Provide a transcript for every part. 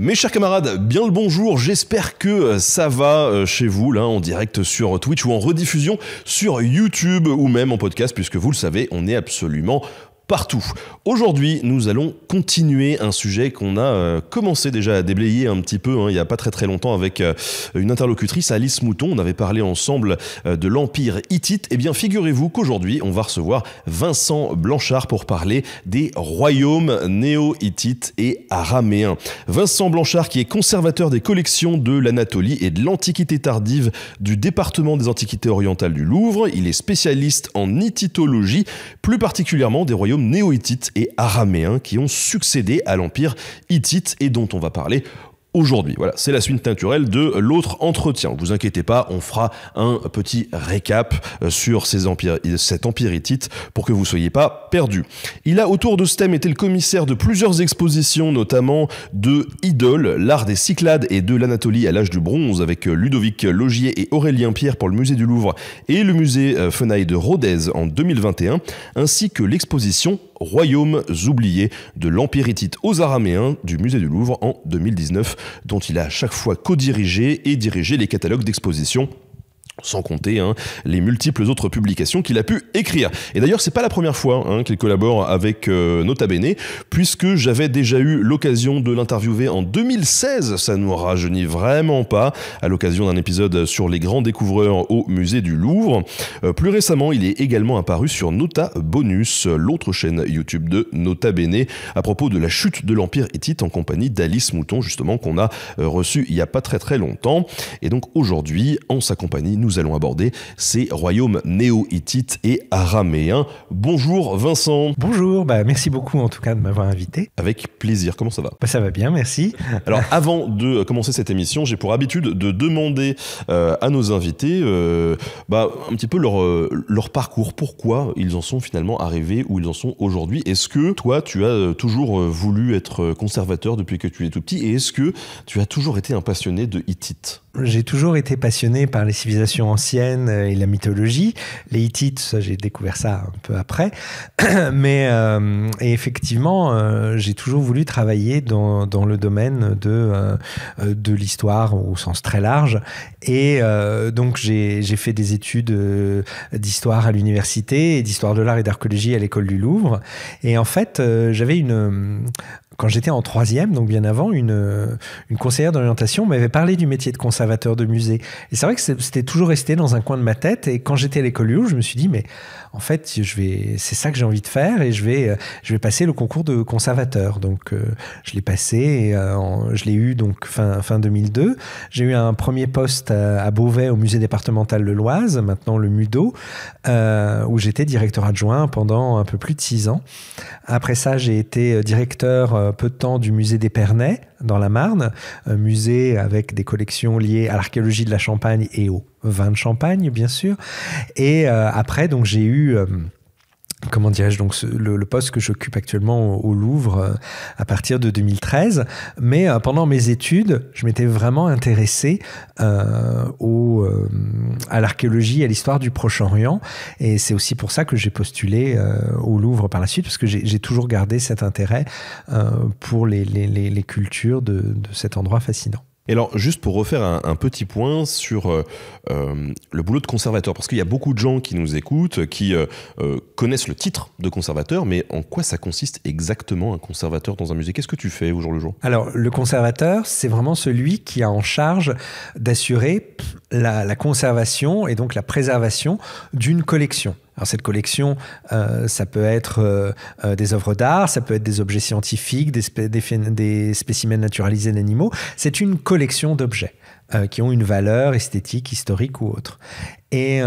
Mes chers camarades, bien le bonjour, j'espère que euh, ça va euh, chez vous, là, en direct sur Twitch ou en rediffusion sur YouTube ou même en podcast, puisque vous le savez, on est absolument partout. Aujourd'hui, nous allons continuer un sujet qu'on a euh, commencé déjà à déblayer un petit peu hein, il n'y a pas très très longtemps avec euh, une interlocutrice, Alice Mouton. On avait parlé ensemble euh, de l'Empire hittite. Eh bien, figurez-vous qu'aujourd'hui, on va recevoir Vincent Blanchard pour parler des royaumes néo-hittites et araméens. Vincent Blanchard qui est conservateur des collections de l'Anatolie et de l'Antiquité tardive du département des Antiquités orientales du Louvre. Il est spécialiste en hittitologie, plus particulièrement des royaumes néo-hittites et araméens qui ont succédé à l'empire hittite et dont on va parler aujourd'hui. Voilà, c'est la suite naturelle de l'autre entretien. Vous inquiétez pas, on fera un petit récap euh, sur cet empiritite pour que vous ne soyez pas perdus. Il a autour de ce thème été le commissaire de plusieurs expositions, notamment de Idole, l'art des Cyclades et de l'Anatolie à l'âge du bronze avec euh, Ludovic Logier et Aurélien Pierre pour le musée du Louvre et le musée euh, Fenaille de Rodez en 2021, ainsi que l'exposition Royaumes oubliés de l'Empire hittite aux Araméens du musée du Louvre en 2019, dont il a à chaque fois co-dirigé et dirigé les catalogues d'exposition sans compter hein, les multiples autres publications qu'il a pu écrire. Et d'ailleurs, c'est pas la première fois hein, qu'il collabore avec euh, Nota Bene, puisque j'avais déjà eu l'occasion de l'interviewer en 2016, ça nous rajeunit vraiment pas, à l'occasion d'un épisode sur les grands découvreurs au musée du Louvre. Euh, plus récemment, il est également apparu sur Nota Bonus, l'autre chaîne YouTube de Nota Bene, à propos de la chute de l'Empire hittite en compagnie d'Alice Mouton, justement, qu'on a euh, reçu il y a pas très très longtemps. Et donc aujourd'hui, en sa compagnie, nous nous allons aborder ces royaumes néo-hittites et araméens. Bonjour Vincent. Bonjour, bah merci beaucoup en tout cas de m'avoir invité. Avec plaisir, comment ça va bah, Ça va bien, merci. Alors avant de commencer cette émission, j'ai pour habitude de demander euh, à nos invités euh, bah, un petit peu leur, euh, leur parcours, pourquoi ils en sont finalement arrivés où ils en sont aujourd'hui. Est-ce que toi, tu as toujours voulu être conservateur depuis que tu es tout petit et est-ce que tu as toujours été un passionné de Hittite j'ai toujours été passionné par les civilisations anciennes et la mythologie. Les Hittites, ça, j'ai découvert ça un peu après. Mais euh, et effectivement, euh, j'ai toujours voulu travailler dans, dans le domaine de, euh, de l'histoire au sens très large. Et donc, j'ai fait des études d'histoire à l'université et d'histoire de l'art et d'archéologie à l'école du Louvre. Et en fait, j'avais une, quand j'étais en troisième, donc bien avant, euh, une, conseillère d'orientation m'avait parlé du métier de conservateur de musée. Et c'est vrai que c'était toujours resté dans un coin de ma tête. Et quand j'étais à l'école Lyon, je me suis dit, mais en fait, je vais, c'est ça que j'ai envie de faire et je vais, euh, je vais passer le concours de conservateur. Donc, euh, je l'ai passé, et, je l'ai eu donc fin, fin 2002. J'ai eu un premier poste à, Beauvais au musée départemental de l'Oise, maintenant le MUDO, où j'étais directeur adjoint pendant un peu plus de six ans. Après ça, j'ai été directeur euh, peu de temps du musée des Pernets, dans la Marne, musée avec des collections liées à l'archéologie de la Champagne et au vin de Champagne, bien sûr. Et euh, après, donc j'ai eu euh, comment dirais-je donc le, poste que j'occupe actuellement au, Louvre euh, à partir de 2013 mais euh, pendant mes études je m'étais vraiment intéressé euh, au, à l'archéologie à l'histoire du Proche-Orient et c'est aussi pour ça que j'ai postulé au Louvre par la suite parce que j'ai toujours gardé cet intérêt pour les, cultures de cet endroit fascinant et alors, juste pour refaire un, petit point sur euh, euh, le boulot de conservateur, parce qu'il y a beaucoup de gens qui nous écoutent, qui euh, connaissent le titre de conservateur, mais en quoi ça consiste exactement un conservateur dans un musée Qu'est-ce que tu fais au jour le jour Alors, le conservateur, c'est vraiment celui qui a en charge d'assurer la conservation et donc la préservation d'une collection. Alors cette collection, euh, ça peut être euh, euh, des œuvres d'art, ça peut être des objets scientifiques, des, spécimens naturalisés d'animaux. C'est une collection d'objets qui ont une valeur esthétique, historique ou autre. Et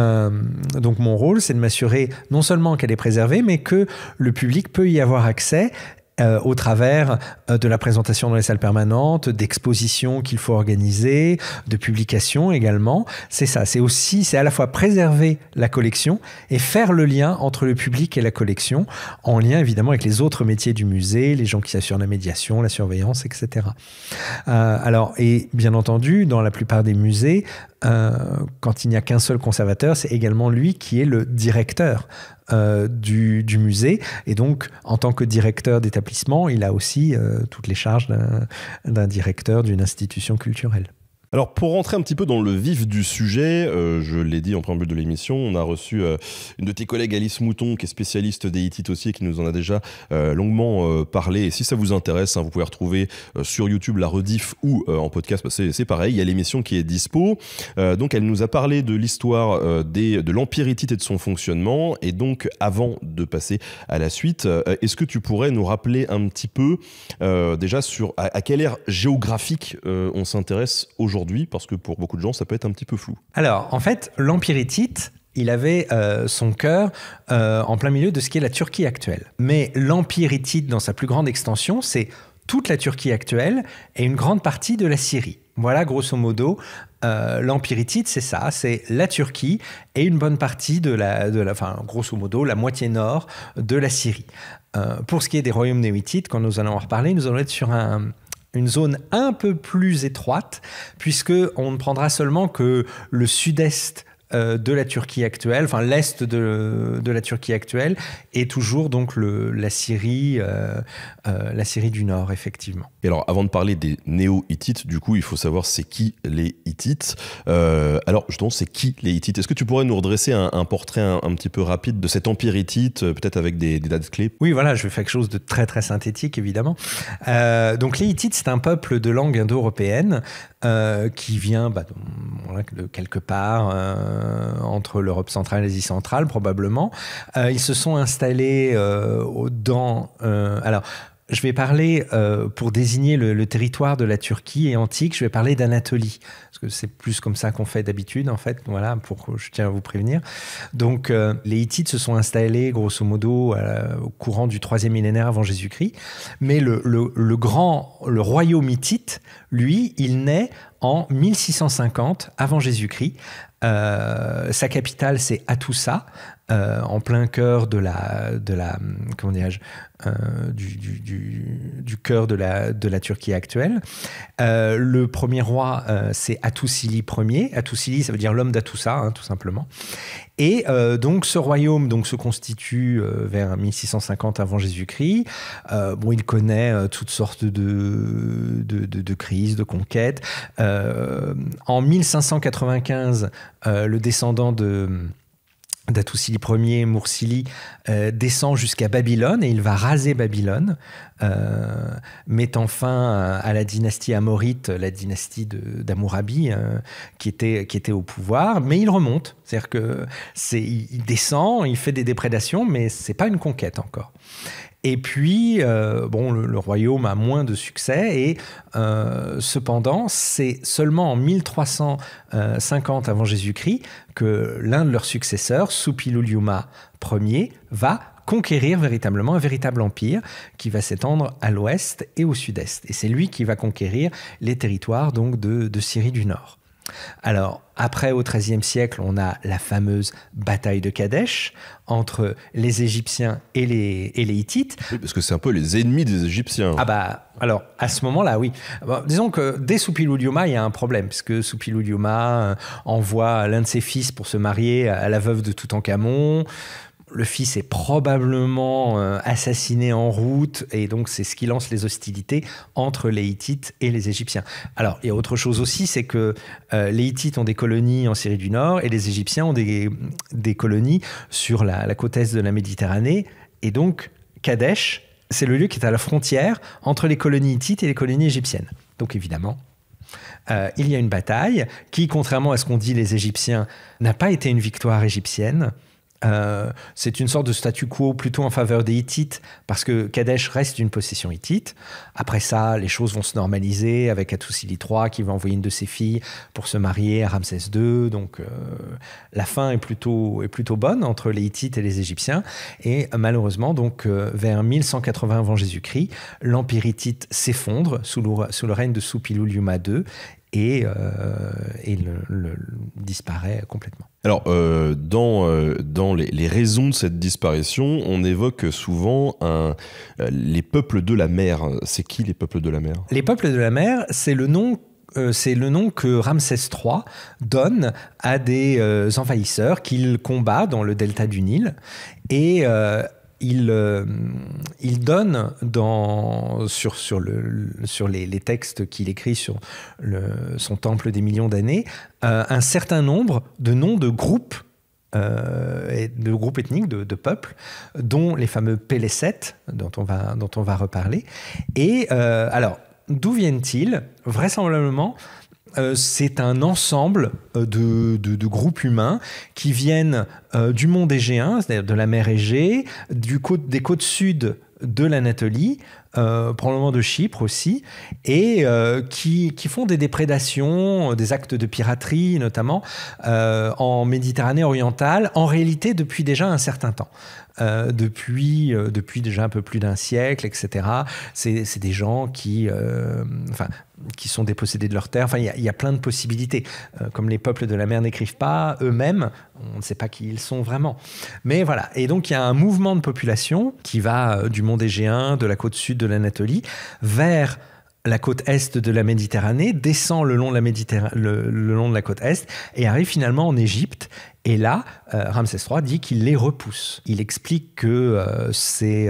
donc mon rôle, c'est de m'assurer non seulement qu'elle est préservée, mais que le public peut y avoir accès euh, au travers euh, de la présentation dans les salles permanentes, d'expositions qu'il faut organiser, de publications également. C'est ça, c'est aussi, c'est à la fois préserver la collection et faire le lien entre le public et la collection, en lien évidemment avec les autres métiers du musée, les gens qui assurent la médiation, la surveillance, etc. Euh, alors, et bien entendu, dans la plupart des musées, euh, quand il n'y a qu'un seul conservateur, c'est également lui qui est le directeur euh, du, musée. Et donc, en tant que directeur d'établissement, il a aussi euh, toutes les charges d'un directeur d'une institution culturelle. Alors pour rentrer un petit peu dans le vif du sujet, euh, je l'ai dit en préambule de l'émission, on a reçu euh, une de tes collègues Alice Mouton qui est spécialiste des it aussi qui nous en a déjà euh, longuement parlé. Et si ça vous intéresse, hein, vous pouvez retrouver sur YouTube la rediff ou en podcast, bah, c'est pareil, il y a l'émission qui est dispo. donc elle nous a parlé de l'histoire de l'empire hittite et de son fonctionnement. Et donc avant de passer à la suite, est-ce que tu pourrais nous rappeler un petit peu déjà sur à, à quelle ère géographique on s'intéresse aujourd'hui parce que pour beaucoup de gens, ça peut être un petit peu flou. Alors, en fait, l'empiritite, il avait euh, son cœur euh, en plein milieu de ce qui est la Turquie actuelle. Mais l'empiritite, dans sa plus grande extension, c'est toute la Turquie actuelle et une grande partie de la Syrie. Voilà, grosso modo, l'Empire euh, l'empiritite, c'est ça, c'est la Turquie et une bonne partie de la, de la, enfin, grosso modo, la moitié nord de la Syrie. pour ce qui est des royaumes néo-hittites, quand nous allons en reparler, nous allons être sur un, une zone un peu plus étroite, puisque on ne prendra seulement que le sud-est euh, de la Turquie actuelle, enfin l'est de, la Turquie actuelle, et toujours donc la Syrie, euh, euh, la Syrie du Nord, effectivement. Et alors, avant de parler des néo-Hittites, du coup, il faut savoir c'est qui les Hittites. alors, justement, c'est qui les Hittites Est-ce que tu pourrais nous redresser un, portrait un, petit peu rapide de cet empire hittite, peut-être avec des, des, dates clés Oui, voilà, je vais faire quelque chose de très très synthétique, évidemment. donc, les Hittites, c'est un peuple de langue indo-européenne euh, qui vient bah, de, de, quelque part euh, entre l'Europe centrale et l'Asie centrale, probablement. Euh, ils se sont installés dans. alors, je vais parler, euh, pour désigner le, territoire de la Turquie et antique, je vais parler d'Anatolie, parce que c'est plus comme ça qu'on fait d'habitude, en fait, voilà, pour, je tiens à vous prévenir. Donc, euh, les Hittites se sont installés, grosso modo, au courant du troisième millénaire avant Jésus-Christ, mais le, grand, le royaume hittite, lui, il naît en 1650 avant Jésus-Christ. Euh, sa capitale, c'est Atoussa, euh, en plein cœur de la, de la comment euh, du, du, cœur de la, de la Turquie actuelle. Euh, le premier roi, c'est Atusili Ier. Atusili, ça veut dire l'homme d'Atusa, hein, tout simplement. Et donc ce royaume donc, se constitue vers 1650 avant Jésus-Christ. bon, il connaît toutes sortes de, de, de, de crises, de conquêtes. en 1595, le descendant de Datousili Ier, Moursili, euh, descend jusqu'à Babylone et il va raser Babylone, euh, mettant fin à la dynastie amorite, la dynastie d'Amourabi, euh, qui, était, qui était au pouvoir, mais il remonte. C'est-à-dire qu'il il descend, il fait des déprédations, mais ce n'est pas une conquête encore. Et puis, euh, bon, le, royaume a moins de succès et euh, cependant, c'est seulement en 1350 avant Jésus-Christ que l'un de leurs successeurs, Supiluliuma Ier, va conquérir véritablement un véritable empire qui va s'étendre à l'ouest et au sud-est. Et c'est lui qui va conquérir les territoires donc de, de Syrie du Nord. Alors, après, au XIIIe siècle, on a la fameuse bataille de Kadesh entre les Égyptiens et les, Hittites. Oui, parce que c'est un peu les ennemis des Égyptiens. Ah bah, alors, à ce moment-là, oui. disons que dès Soupiloulioma, il y a un problème, puisque Soupiloulioma euh, envoie l'un de ses fils pour se marier à la veuve de Toutankhamon le fils est probablement euh, assassiné en route, et donc c'est ce qui lance les hostilités entre les Hittites et les Égyptiens. Alors, il y a autre chose aussi, c'est que euh, les Hittites ont des colonies en Syrie du Nord, et les Égyptiens ont des, colonies sur la, côte est de la Méditerranée, et donc Kadesh, c'est le lieu qui est à la frontière entre les colonies hittites et les colonies égyptiennes. Donc évidemment, euh, il y a une bataille qui, contrairement à ce qu'on dit les Égyptiens, n'a pas été une victoire égyptienne, euh, c'est une sorte de statu quo plutôt en faveur des Hittites, parce que Kadesh reste une possession hittite. Après ça, les choses vont se normaliser avec Atusili III qui va envoyer une de ses filles pour se marier à Ramsès II. Donc euh, la fin est plutôt, est plutôt bonne entre les Hittites et les Égyptiens. Et euh, malheureusement, donc vers 1180 avant Jésus-Christ, l'empire hittite s'effondre sous le, règne de Soupilou-Liuma II et, il disparaît complètement. Alors, euh, dans, euh, dans les, les, raisons de cette disparition, on évoque souvent un, euh, les peuples de la mer. C'est qui les peuples de la mer Les peuples de la mer, c'est le nom c'est le nom que Ramsès III donne à des envahisseurs qu'il combat dans le delta du Nil. Et euh, il, donne sur, les, textes qu'il écrit sur son temple des millions d'années euh, un certain nombre de noms de groupes, euh, de groupes ethniques, de, peuples, dont les fameux Pélécètes, dont on va reparler. Et alors, d'où viennent-ils Vraisemblablement euh, c'est un ensemble euh, de, groupes humains qui viennent euh, du monde égéen, c'est-à-dire de la mer Égée, du des côtes sud de l'Anatolie, probablement de Chypre aussi, et qui, font des déprédations, des actes de piraterie notamment, en Méditerranée orientale, en réalité depuis déjà un certain temps. depuis, depuis déjà un peu plus d'un siècle, etc. C'est des gens qui... enfin, qui sont dépossédés de leurs terres. Enfin, il y, a plein de possibilités. Euh, comme les peuples de la mer n'écrivent pas eux-mêmes, on ne sait pas qui ils sont vraiment. Mais voilà. Et donc, il y a un mouvement de population qui va euh, du monde égéen, de la côte sud de l'Anatolie, vers la côte est de la Méditerranée, descend le long de la, le, long de la côte est et arrive finalement en Égypte. Et là, euh, Ramsès III dit qu'il les repousse. Il explique que ces,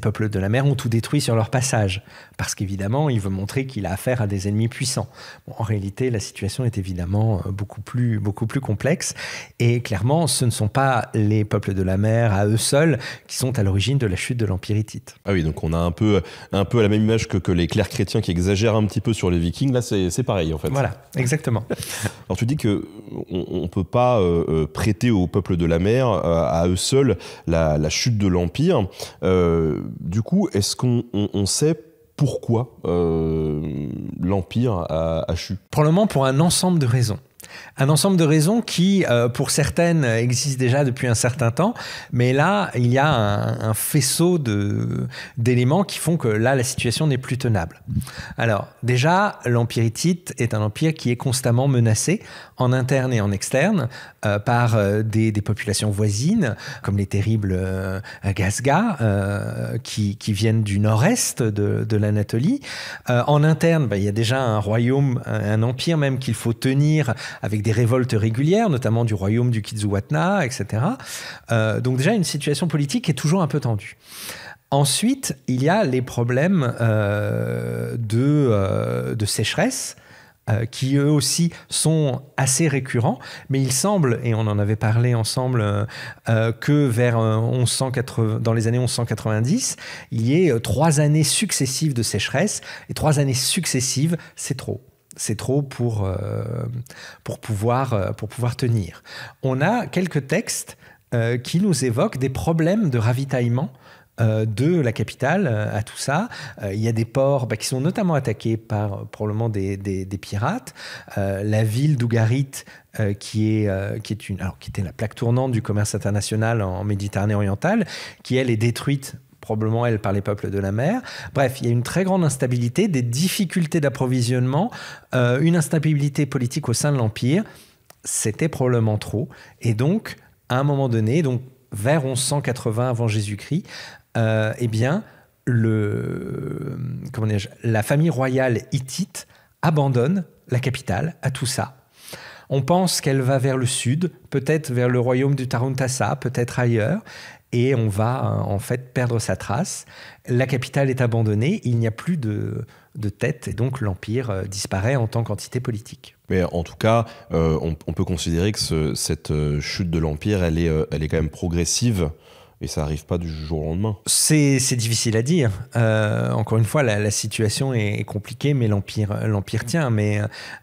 peuples de la mer ont tout détruit sur leur passage parce qu'évidemment, il veut montrer qu'il a affaire à des ennemis puissants. en réalité, la situation est évidemment euh, beaucoup plus, beaucoup plus complexe, et clairement, ce ne sont pas les peuples de la mer à eux seuls qui sont à l'origine de la chute de l'Empire hittite. Ah oui, donc on a un peu, un peu la même image que, les clercs chrétiens qui exagèrent un petit peu sur les vikings, là c'est pareil en fait. Voilà, exactement. Alors tu dis que on ne peut pas euh, euh, prêter aux peuples de la mer à eux seuls la, chute de l'Empire. du coup, est-ce qu'on sait pourquoi euh, l'Empire a, a chu Probablement pour un ensemble de raisons. Un ensemble de raisons qui, euh, pour certaines, existent déjà depuis un certain temps, mais là, il y a un, faisceau d'éléments qui font que là, la situation n'est plus tenable. Alors, déjà, l'empire hittite est un empire qui est constamment menacé, en interne et en externe, euh, par euh, des, populations voisines, comme les terribles euh, qui, viennent du nord-est de, l'Anatolie. en interne, ben, il y a déjà un royaume, un empire même qu'il faut tenir avec des révoltes régulières, notamment du royaume du Kizuwatna, etc. Euh, donc déjà une situation politique est toujours un peu tendue. Ensuite, il y a les problèmes euh, euh, de, sécheresse qui eux aussi sont assez récurrents, mais il semble, et on en avait parlé ensemble, que vers 1180, dans les années 1190, il y ait trois années successives de sécheresse, et trois années successives, c'est trop c'est trop pour, euh, pour, pouvoir, euh, pour pouvoir tenir. On a quelques textes euh, qui nous évoquent des problèmes de ravitaillement de la capitale à tout ça. il y a des ports bah, qui sont notamment attaqués par probablement des, pirates. la ville d'Ougarit, qui, est, qui, qui était la plaque tournante du commerce international en Méditerranée orientale, qui elle est détruite probablement elle par les peuples de la mer. Bref, il y a une très grande instabilité, des difficultés d'approvisionnement, euh, une instabilité politique au sein de l'Empire. C'était probablement trop. Et donc, à un moment donné, donc vers 1180 avant Jésus-Christ, euh, eh bien, le, comment la famille royale hittite abandonne la capitale à tout ça. On pense qu'elle va vers le sud, peut-être vers le royaume du Taruntasa, peut-être ailleurs, et on va euh, en fait perdre sa trace. La capitale est abandonnée, il n'y a plus de, tête et donc l'Empire euh, disparaît en tant qu'entité politique. Mais en tout cas, euh, on, peut considérer que cette chute de l'Empire, elle est quand même progressive et ça n'arrive pas du jour au lendemain. C'est difficile à dire. Euh, encore une fois, la, situation est, compliquée, mais l'Empire tient. Mais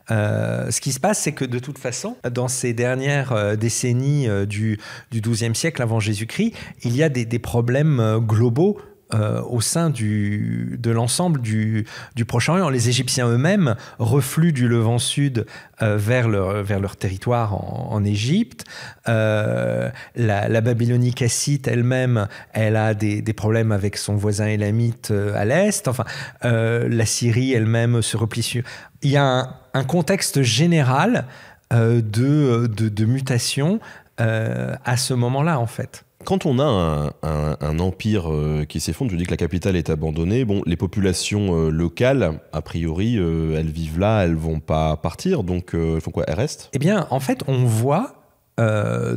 euh, ce qui se passe, c'est que de toute façon, dans ces dernières euh, décennies du, du XIIe siècle avant Jésus-Christ, il y a des, des problèmes globaux euh, au sein de l'ensemble du, Proche-Orient. Les Égyptiens eux-mêmes refluent du Levant Sud euh, vers, leur, territoire en, Égypte. Euh, la, la, Babylonie cassite elle-même, elle a des, problèmes avec son voisin élamite à l'est. Enfin, la Syrie elle-même se replie sur... Il y a un, contexte général de mutation à ce moment-là, en fait quand on a un, empire euh, qui s'effondre, je dis que la capitale est abandonnée, bon, les populations euh, locales, a priori, euh, elles vivent là, elles vont pas partir, donc elles font quoi Elles restent Eh bien, en fait, on voit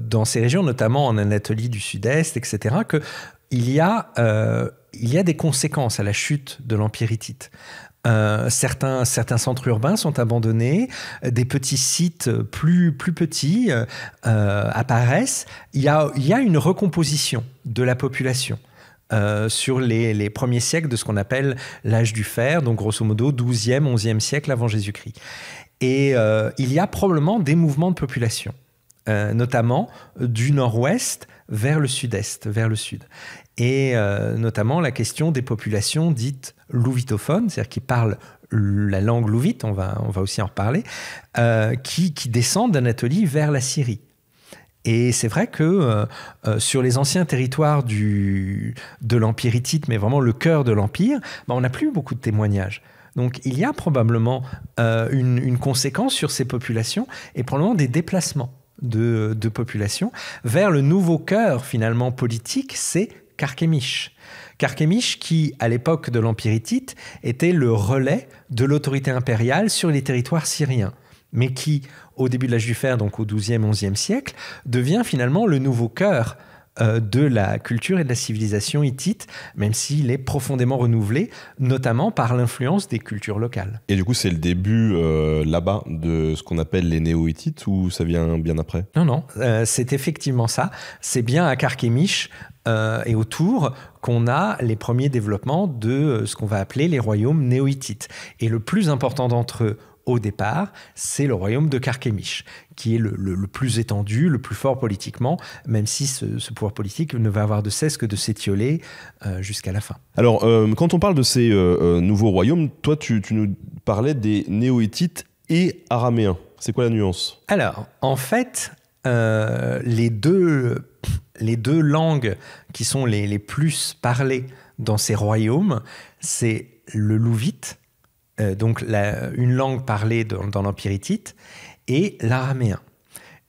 dans ces régions, notamment en Anatolie du Sud-Est, etc., que y y a des conséquences à la chute de l'empire hittite. Euh, certains, certains centres urbains sont abandonnés, des petits sites plus, plus petits euh, euh, apparaissent. Il y, a, il y a une recomposition de la population. sur les, les, premiers siècles de ce qu'on appelle l'âge du fer, donc grosso modo 12e, 11e siècle avant Jésus-Christ. Et il y a probablement des mouvements de population, notamment du nord-ouest vers le sud-est, vers le sud et euh, notamment la question des populations dites louvitophones, c'est-à-dire qui parlent la langue louvite, on va, on va aussi en reparler, euh, qui, qui descendent d'Anatolie vers la Syrie. Et c'est vrai que euh, sur les anciens territoires du, de l'Empire hittite, mais vraiment le cœur de l'Empire, bah, on n'a plus beaucoup de témoignages. Donc il y a probablement une, une, conséquence sur ces populations et probablement des déplacements de, de populations vers le nouveau cœur finalement politique, c'est Carchemish. Carchemish, qui, à l'époque de l'Empire hittite, était le relais de l'autorité impériale sur les territoires syriens, mais qui, au début de l'âge du fer, donc au XIIe, XIe siècle, devient finalement le nouveau cœur euh, de la culture et de la civilisation hittite, même s'il est profondément renouvelé, notamment par l'influence des cultures locales. Et du coup, c'est le début euh, là-bas de ce qu'on appelle les néo-hittites ou ça vient bien après Non, non, euh, c'est effectivement ça. C'est bien à Carchemish et autour qu'on a les premiers développements de ce qu'on va appeler les royaumes néo-hittites. Et le plus important d'entre eux au départ, c'est le royaume de Carchemish, qui est le, plus étendu, le plus fort politiquement, même si ce, pouvoir politique ne va avoir de cesse que de s'étioler euh, jusqu'à la fin. Alors, euh, quand on parle de ces euh, nouveaux royaumes, toi, tu, nous parlais des néo éthites et araméens. C'est quoi la nuance Alors, en fait, les, deux, les deux langues qui sont les, les plus parlées dans ces royaumes, c'est le louvite, euh, donc une langue parlée dans, dans hittite, et l'araméen.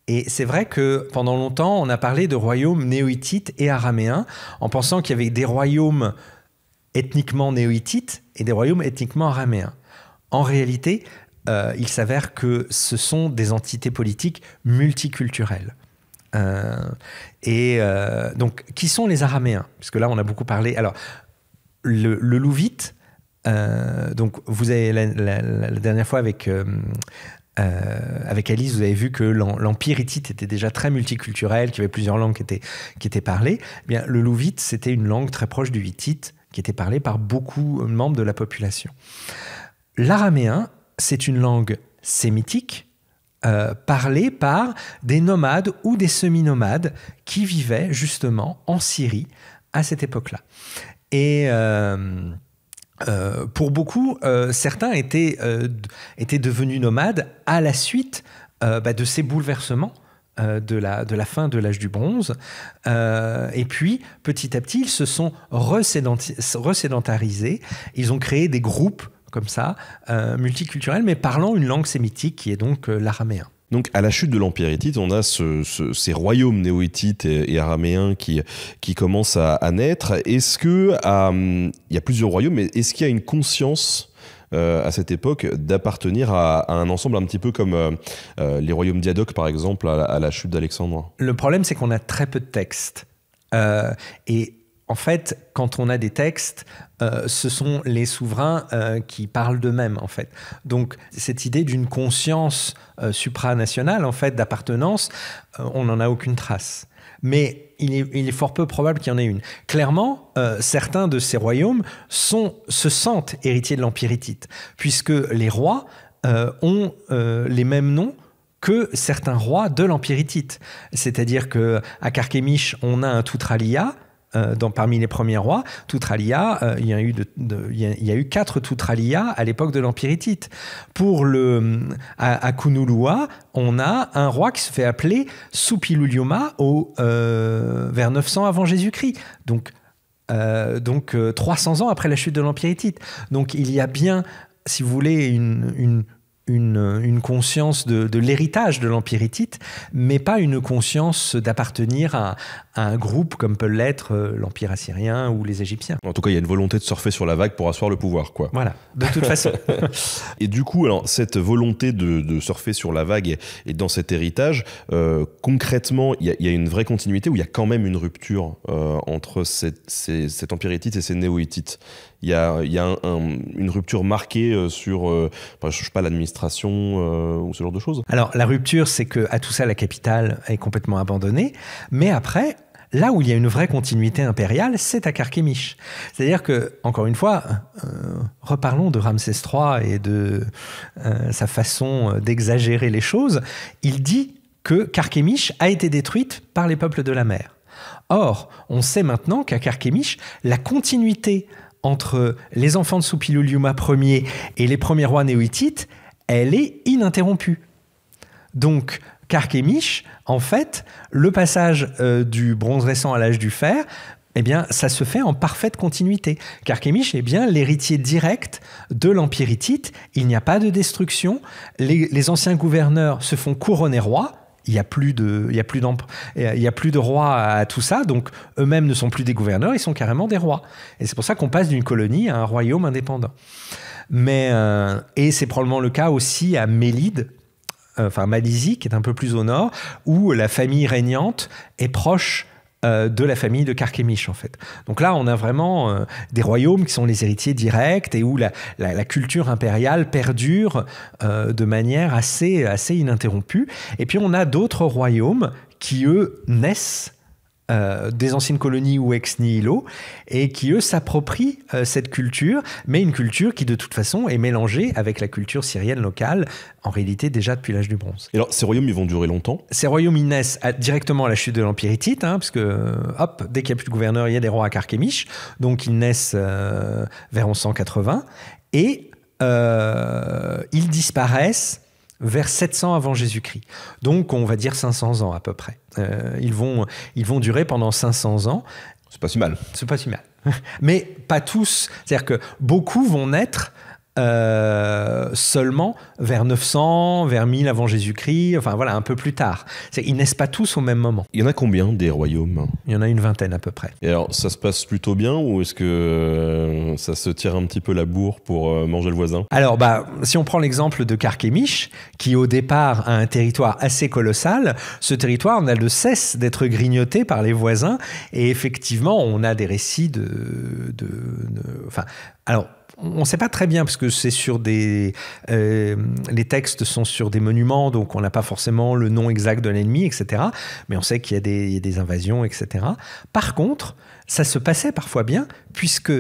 Et c'est vrai que pendant longtemps, on a parlé de royaumes néo-hittites et araméens, en pensant qu'il y avait des royaumes ethniquement néo-hittites et des royaumes ethniquement araméens. En réalité, euh, il s'avère que ce sont des entités politiques multiculturelles. Euh, et donc, qui sont les Araméens Puisque là, on a beaucoup parlé. Alors, le Louvite, euh, donc, vous avez la, dernière fois avec, euh, euh, avec Alice, vous avez vu que l'empire hittite était déjà très multiculturel, qu'il y avait plusieurs langues qui étaient, qui étaient parlées. Eh bien, le louvite, c'était une langue très proche du hittite, qui était parlée par beaucoup de membres de la population. L'araméen, c'est une langue sémitique, parlée par des nomades ou des semi-nomades qui vivaient justement en Syrie à cette époque-là. Et. Euh, pour beaucoup, euh, certains étaient, euh, étaient, devenus nomades à la suite bah, de ces bouleversements. De la, de, la, fin de l'âge du bronze. et puis, petit à petit, ils se sont resédentarisés. Ils ont créé des groupes comme ça, multiculturels, mais parlant une langue sémitique qui est donc l'araméen. Donc, à la chute de l'Empire hittite, on a ces royaumes néo-hittites et, araméens qui, qui commencent à, naître. Est-ce que euh, il y a plusieurs royaumes, mais est-ce qu'il y a une conscience euh, à cette époque d'appartenir à, un ensemble un petit peu comme euh, les royaumes diadoques par exemple à, à la chute d'Alexandre Le problème c'est qu'on a très peu de textes. et en fait, quand on a des textes, euh, ce sont les souverains euh, qui parlent d'eux-mêmes, en fait. Donc, cette idée d'une conscience euh, supranationale, en fait, d'appartenance, on n'en a aucune trace. Mais il est, fort peu probable qu'il y en ait une. Clairement, certains de ces royaumes se sentent héritiers de l'Empire hittite, puisque les rois ont les mêmes noms que certains rois de l'Empire hittite. C'est-à-dire que à Carchemish, on a un Toutralia euh, parmi les premiers rois, Toutralia, euh, il, y a eu quatre Toutralia à l'époque de l'Empire hittite. Pour le, à, on a un roi qui se fait appeler Supiluliuma au, euh, vers 900 avant Jésus-Christ. Donc, donc 300 ans après la chute de l'Empire hittite. Donc il y a bien, si vous voulez, une, une, conscience de, l'héritage de l'Empire Hittite, mais pas une conscience d'appartenir à, un groupe comme peut l'être euh, l'Empire assyrien ou les Égyptiens. En tout cas, il y a une volonté de surfer sur la vague pour asseoir le pouvoir, quoi. Voilà, de toute façon. et du coup, alors, cette volonté de, surfer sur la vague et, dans cet héritage, euh, concrètement, il y, a une vraie continuité où il y a quand même une rupture euh, entre cet ces, cet et ces Néo-Hittites. Il y a, une rupture marquée sur, je ne sais pas, l'administration euh, ou ce genre de choses Alors la rupture, c'est que à tout ça, la capitale est complètement abandonnée. Mais après, là où il y a une vraie continuité impériale, c'est à Carchemish. C'est-à-dire que, encore une fois, euh, reparlons de Ramsès III et de euh, sa façon d'exagérer les choses. Il dit que Carchemish a été détruite par les peuples de la mer. Or, on sait maintenant qu'à Carchemish, la continuité entre les enfants de Soupiluliuma Ier et les premiers rois néo elle est ininterrompue. Donc, Carchemish, en fait, le passage euh, du bronze récent à l'âge du fer, eh bien, ça se fait en parfaite continuité. Carchemish est bien l'héritier direct de l'Empire hittite. Il n'y a pas de destruction. Les, anciens gouverneurs se font couronner rois. Il n'y a plus de, il a il a plus de rois à tout ça. Donc, eux-mêmes ne sont plus des gouverneurs. Ils sont carrément des rois. Et c'est pour ça qu'on passe d'une colonie à un royaume indépendant. Mais, euh, et c'est probablement le cas aussi à Mélide, euh, enfin Malisie, qui est un peu plus au nord, où la famille régnante est proche euh, de la famille de Carchemish en fait. Donc là, on a vraiment des royaumes qui sont les héritiers directs et où la, culture impériale perdure de manière assez, assez ininterrompue. Et puis on a d'autres royaumes qui, eux, naissent euh, des anciennes colonies ou ex nihilo, et qui eux s'approprient euh, cette culture, mais une culture qui de toute façon est mélangée avec la culture syrienne locale, en réalité déjà depuis l'âge du bronze. Et alors ces royaumes, ils vont durer longtemps Ces royaumes, ils naissent directement à la chute de l'Empire hittite, hein, parce que euh, hop, dès qu'il n'y a plus de gouverneur, il y a des rois à Carchemish, donc ils naissent vers 1180, et ils disparaissent vers 700 avant Jésus-Christ. Donc on va dire 500 ans à peu près. Euh, ils, vont, ils vont durer pendant 500 ans. C'est pas si mal. C'est pas si mal. Mais pas tous. C'est-à-dire que beaucoup vont naître euh, seulement vers 900, vers 1000 avant Jésus-Christ, enfin voilà, un peu plus tard. Ils naissent pas tous au même moment. Il y en a combien des royaumes Il y en a une vingtaine à peu près. Et alors, ça se passe plutôt bien ou est-ce que euh, ça se tire un petit peu la bourre pour euh, manger le voisin Alors, bah, si on prend l'exemple de Carchemish, qui au départ a un territoire assez colossal, ce territoire n'a de cesse d'être grignoté par les voisins. Et effectivement, on a des récits de. de enfin, alors on ne sait pas très bien parce que c'est sur euh, les textes sont sur des monuments donc on n'a pas forcément le nom exact de l'ennemi etc mais on sait qu'il y, a des, invasions etc par contre ça se passait parfois bien puisque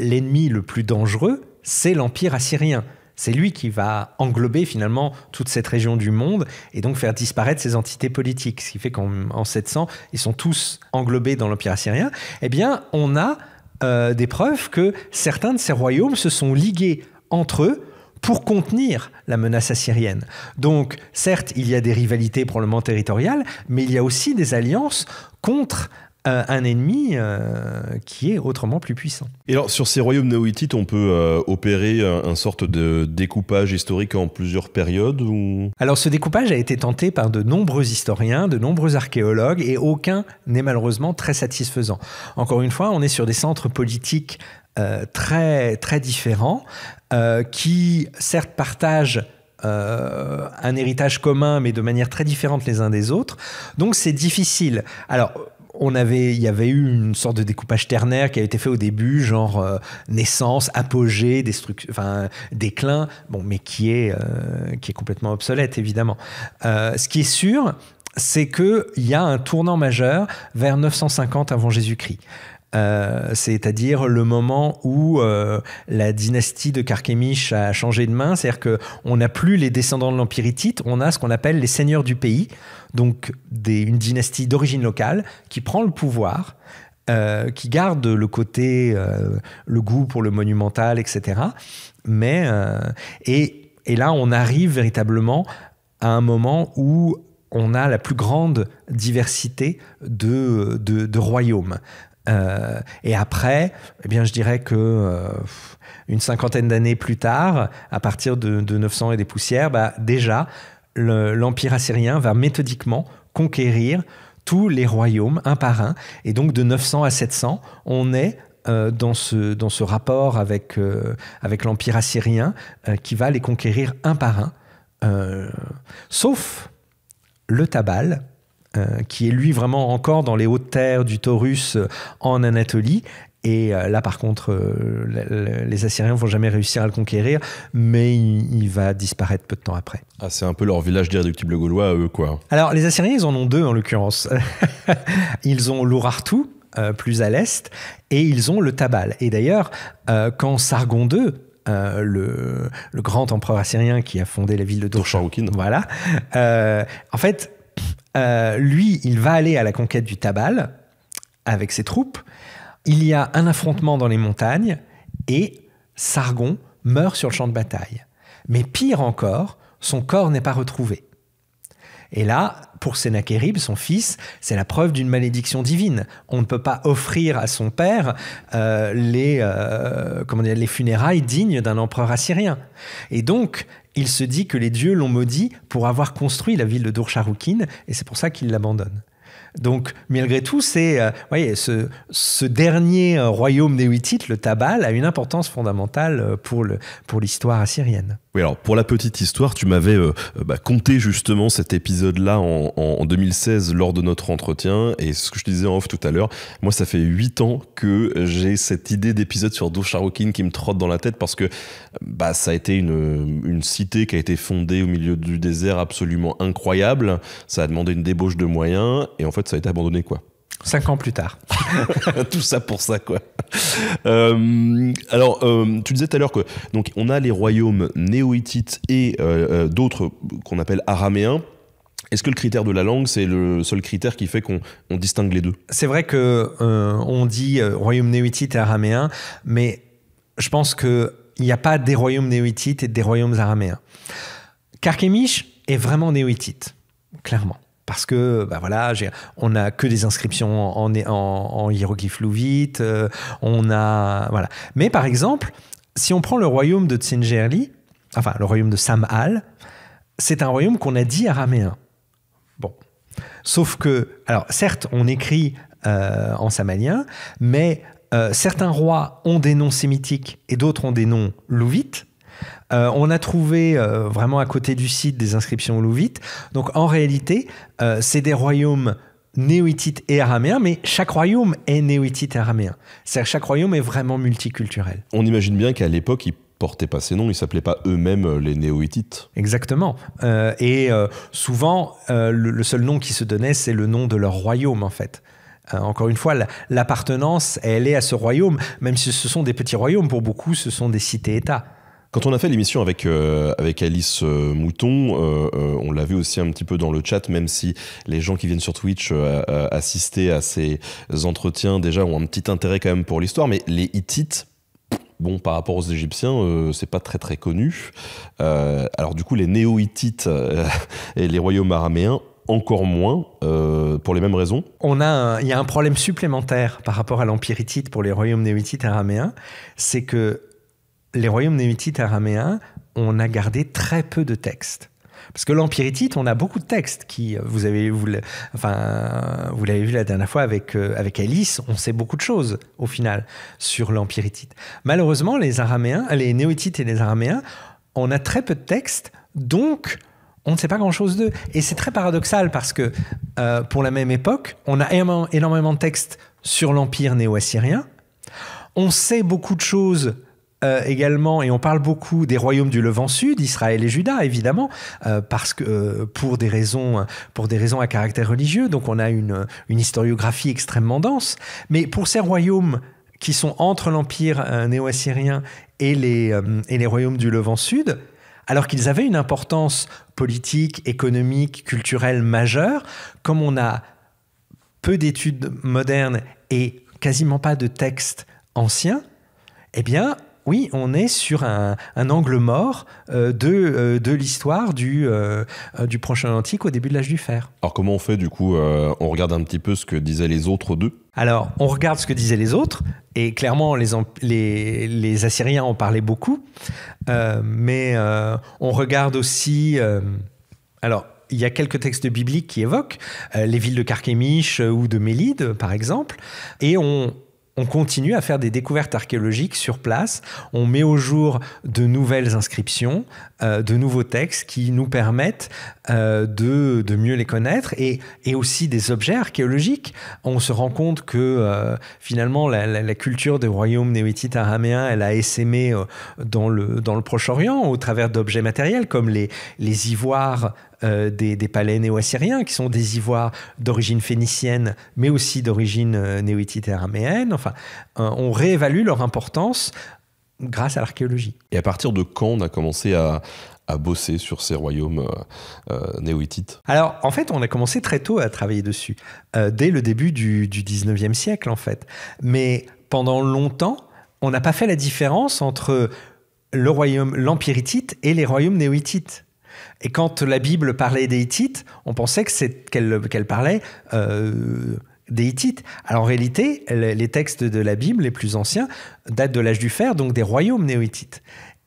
l'ennemi le plus dangereux c'est l'empire assyrien c'est lui qui va englober finalement toute cette région du monde et donc faire disparaître ces entités politiques ce qui fait qu'en 700 ils sont tous englobés dans l'empire assyrien eh bien on a euh, des preuves que certains de ces royaumes se sont ligués entre eux pour contenir la menace assyrienne. Donc, certes, il y a des rivalités pour probablement territoriales, mais il y a aussi des alliances contre un ennemi euh, qui est autrement plus puissant. Et alors sur ces royaumes néo-hittites, on peut euh, opérer un, sorte de découpage historique en plusieurs périodes ou... Alors ce découpage a été tenté par de nombreux historiens, de nombreux archéologues, et aucun n'est malheureusement très satisfaisant. Encore une fois, on est sur des centres politiques euh, très, très différents, qui certes partagent un héritage commun, mais de manière très différente les uns des autres. Donc c'est difficile. Alors on avait, il y avait eu une sorte de découpage ternaire qui a été fait au début, genre euh, naissance, apogée, déclin, bon, mais qui est, euh, qui est complètement obsolète évidemment. Euh, ce qui est sûr, c'est qu'il y a un tournant majeur vers 950 avant Jésus-Christ. Euh, c'est-à-dire le moment où euh, la dynastie de Carchemish a changé de main, c'est-à-dire qu'on n'a plus les descendants de l'Empire hittite, on a ce qu'on appelle les seigneurs du pays, donc une dynastie d'origine locale qui prend le pouvoir. Euh, qui garde le côté, le goût pour le monumental, etc. Mais et, là, on arrive véritablement à un moment où on a la plus grande diversité de royaumes. Euh, et après, eh bien, je dirais que euh, une cinquantaine d'années plus tard, à partir de, 900 et des poussières, bah, déjà, l'Empire assyrien va méthodiquement conquérir tous les royaumes un par un. Et donc, de 900 à 700, on est euh, dans, ce, dans ce rapport avec, avec l'Empire assyrien qui va les conquérir un par un, sauf le Tabal, euh, qui est lui vraiment encore dans les hautes terres du Taurus euh, en Anatolie. Et euh, là, par contre, les Assyriens vont jamais réussir à le conquérir, mais il, va disparaître peu de temps après. Ah, c'est un peu leur village d'irréductibles gaulois eux, quoi. Alors, les Assyriens, ils en ont deux, en l'occurrence. ils ont l'Urartu, plus à l'est, et ils ont le Tabal. Et d'ailleurs, quand Sargon II, le, grand empereur assyrien qui a fondé la ville de Taurus Voilà. en fait, euh, lui, il va aller à la conquête du Tabal avec ses troupes. Il y a un affrontement dans les montagnes et Sargon meurt sur le champ de bataille. Mais pire encore, son corps n'est pas retrouvé. Et là, pour Sennacherib, son fils, c'est la preuve d'une malédiction divine. On ne peut pas offrir à son père euh, les, euh, les funérailles dignes d'un empereur assyrien. Et donc, il se dit que les dieux l'ont maudit pour avoir construit la ville de Dursharoukine, et c'est pour ça qu'il l'abandonne. Donc, malgré tout, c'est, euh, ce, dernier royaume néhuitite, le Tabal, a une importance fondamentale pour, le, pour l'histoire assyrienne. Oui, alors pour la petite histoire, tu m'avais euh, bah, compté justement cet épisode-là en, 2016 lors de notre entretien. Et ce que je disais en off tout à l'heure, moi, ça fait 8 ans que j'ai cette idée d'épisode sur Dosharokin qui me trotte dans la tête parce que bah, ça a été une, une, cité qui a été fondée au milieu du désert absolument incroyable. Ça a demandé une débauche de moyens et en fait, ça a été abandonné quoi. Cinq ans plus tard. tout ça pour ça, quoi. Euh, alors, euh, tu disais tout à l'heure que donc on a les royaumes néo-hittites et euh, d'autres qu'on appelle araméens. Est-ce que le critère de la langue, c'est le seul critère qui fait qu'on distingue les deux C'est vrai que on dit royaume néo-hittite et araméen, mais je pense qu'il n'y a pas des royaumes néo-hittites et des royaumes araméens. Carchemish est vraiment néo-hittite, clairement parce que bah voilà, on n'a que des inscriptions en, hiéroglyphes louvites, euh, on a voilà. Mais par exemple, si on prend le royaume de Tsingerli, enfin le royaume de Sam'al, c'est un royaume qu'on a dit araméen. Bon, sauf que alors certes, on écrit euh, en samalien, mais euh, certains rois ont des noms sémitiques et d'autres ont des noms louvites. Euh, on a trouvé euh, vraiment à côté du site des inscriptions louvites. Donc en réalité, euh, c'est des royaumes néo et araméens, mais chaque royaume est néo et araméen. C'est-à-dire chaque royaume est vraiment multiculturel. On imagine bien qu'à l'époque, ils portaient pas ces noms, ils s'appelaient pas eux-mêmes les néo Exactement. et souvent, le seul nom qui se donnait, c'est le nom de leur royaume, en fait. Encore une fois, l'appartenance, elle est à ce royaume, même si ce sont des petits royaumes, pour beaucoup, ce sont des cités-États. Quand on a fait l'émission avec, euh, avec Alice euh, Mouton, euh, on l'a vu aussi un petit peu dans le chat, même si les gens qui viennent sur Twitch assister à ces entretiens déjà ont un petit intérêt quand même pour l'histoire, mais les Hittites, bon, par rapport aux Égyptiens, c'est pas très très connu. alors du coup, les néo-hittites et les royaumes araméens, encore moins, pour les mêmes raisons. On a il y a un problème supplémentaire par rapport à l'empire hittite pour les royaumes néo-hittites araméens, c'est que les royaumes et araméens, on a gardé très peu de textes. Parce que l'Empire hittite, on a beaucoup de textes qui, euh, vous avez, vous, enfin, vous l'avez vu la dernière fois avec, euh, avec Alice, on sait beaucoup de choses au final sur l'Empire hittite. Malheureusement, les Araméens, les Néo-Hittites et les Araméens, on a très peu de textes, donc on ne sait pas grand-chose d'eux. Et c'est très paradoxal parce que euh, pour la même époque, on a énormément, énormément de textes sur l'Empire néo-assyrien. On sait beaucoup de choses euh, également, et on parle beaucoup des royaumes du Levant Sud, Israël et Juda, évidemment, euh, parce que euh, pour des raisons, pour des raisons à caractère religieux, donc on a une, une historiographie extrêmement dense. Mais pour ces royaumes qui sont entre l'empire néo-assyrien et les, et les royaumes du Levant Sud, alors qu'ils avaient une importance politique, économique, culturelle majeure, comme on a peu d'études modernes et quasiment pas de textes anciens, eh bien, oui, on est sur un, angle mort euh, euh, de, l'histoire du, euh, du Proche Antique au début de l'âge du fer. Alors comment on fait du coup On regarde un petit peu ce que disaient les autres deux Alors on regarde ce que disaient les autres, et clairement les, les, Assyriens en parlaient beaucoup, mais on regarde aussi... alors il y a quelques textes bibliques qui évoquent les villes de Carchemish ou de Mélide, par exemple, et on, on continue à faire des découvertes archéologiques sur place, on met au jour de nouvelles inscriptions, euh, de nouveaux textes qui nous permettent euh, de, mieux les connaître et, aussi des objets archéologiques. On se rend compte que euh, finalement la, culture des royaumes néo-étites araméens, elle a essaimé dans le, dans le Proche-Orient au travers d'objets matériels comme les, les ivoires des, palais néo-assyriens, qui sont des ivoires d'origine phénicienne, mais aussi d'origine néo-hittite araméenne. Enfin, on réévalue leur importance grâce à l'archéologie. Et à partir de quand on a commencé à, bosser sur ces royaumes euh, euh néo-hittites Alors, en fait, on a commencé très tôt à travailler dessus, euh, dès le début du, du 19e siècle, en fait. Mais pendant longtemps, on n'a pas fait la différence entre le royaume, l'empire hittite et les royaumes néo-hittites. Et quand la Bible parlait des Hittites, on pensait qu'elle parlait euh, des Alors en réalité, les textes de la Bible les plus anciens datent de l'âge du fer, donc des royaumes néo-hittites.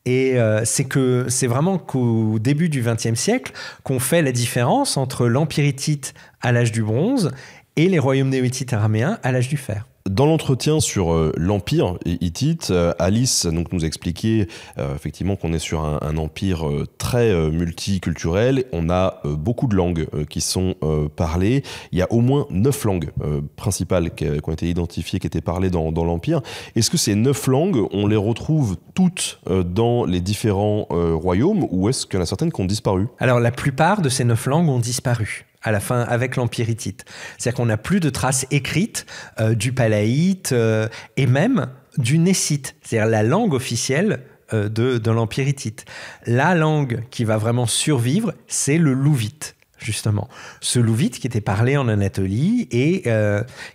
Et euh, c'est que c'est vraiment qu'au début du XXe siècle qu'on fait la différence entre l'empire hittite à l'âge du bronze et les royaumes néo-hittites araméens à l'âge du fer. Dans l'entretien sur euh, l'Empire Hittite, euh, Alice nous a expliqué euh, effectivement qu'on est sur un, empire très multiculturel. On a beaucoup de langues qui sont parlées. Il y a au moins neuf langues principales qui, ont été identifiées, qui étaient parlées dans, dans l'Empire. Est-ce que ces neuf langues, on les retrouve toutes dans les différents royaumes ou est-ce qu'il y en a certaines qui ont disparu Alors la plupart de ces neuf langues ont disparu à la fin avec l'Empire Hittite. C'est-à-dire qu'on n'a plus de traces écrites euh, du palaïte euh, et même du nécite, c'est-à-dire la langue officielle euh, de, l'Empire Hittite. La langue qui va vraiment survivre, c'est le louvite justement. Ce louvite qui était parlé en Anatolie et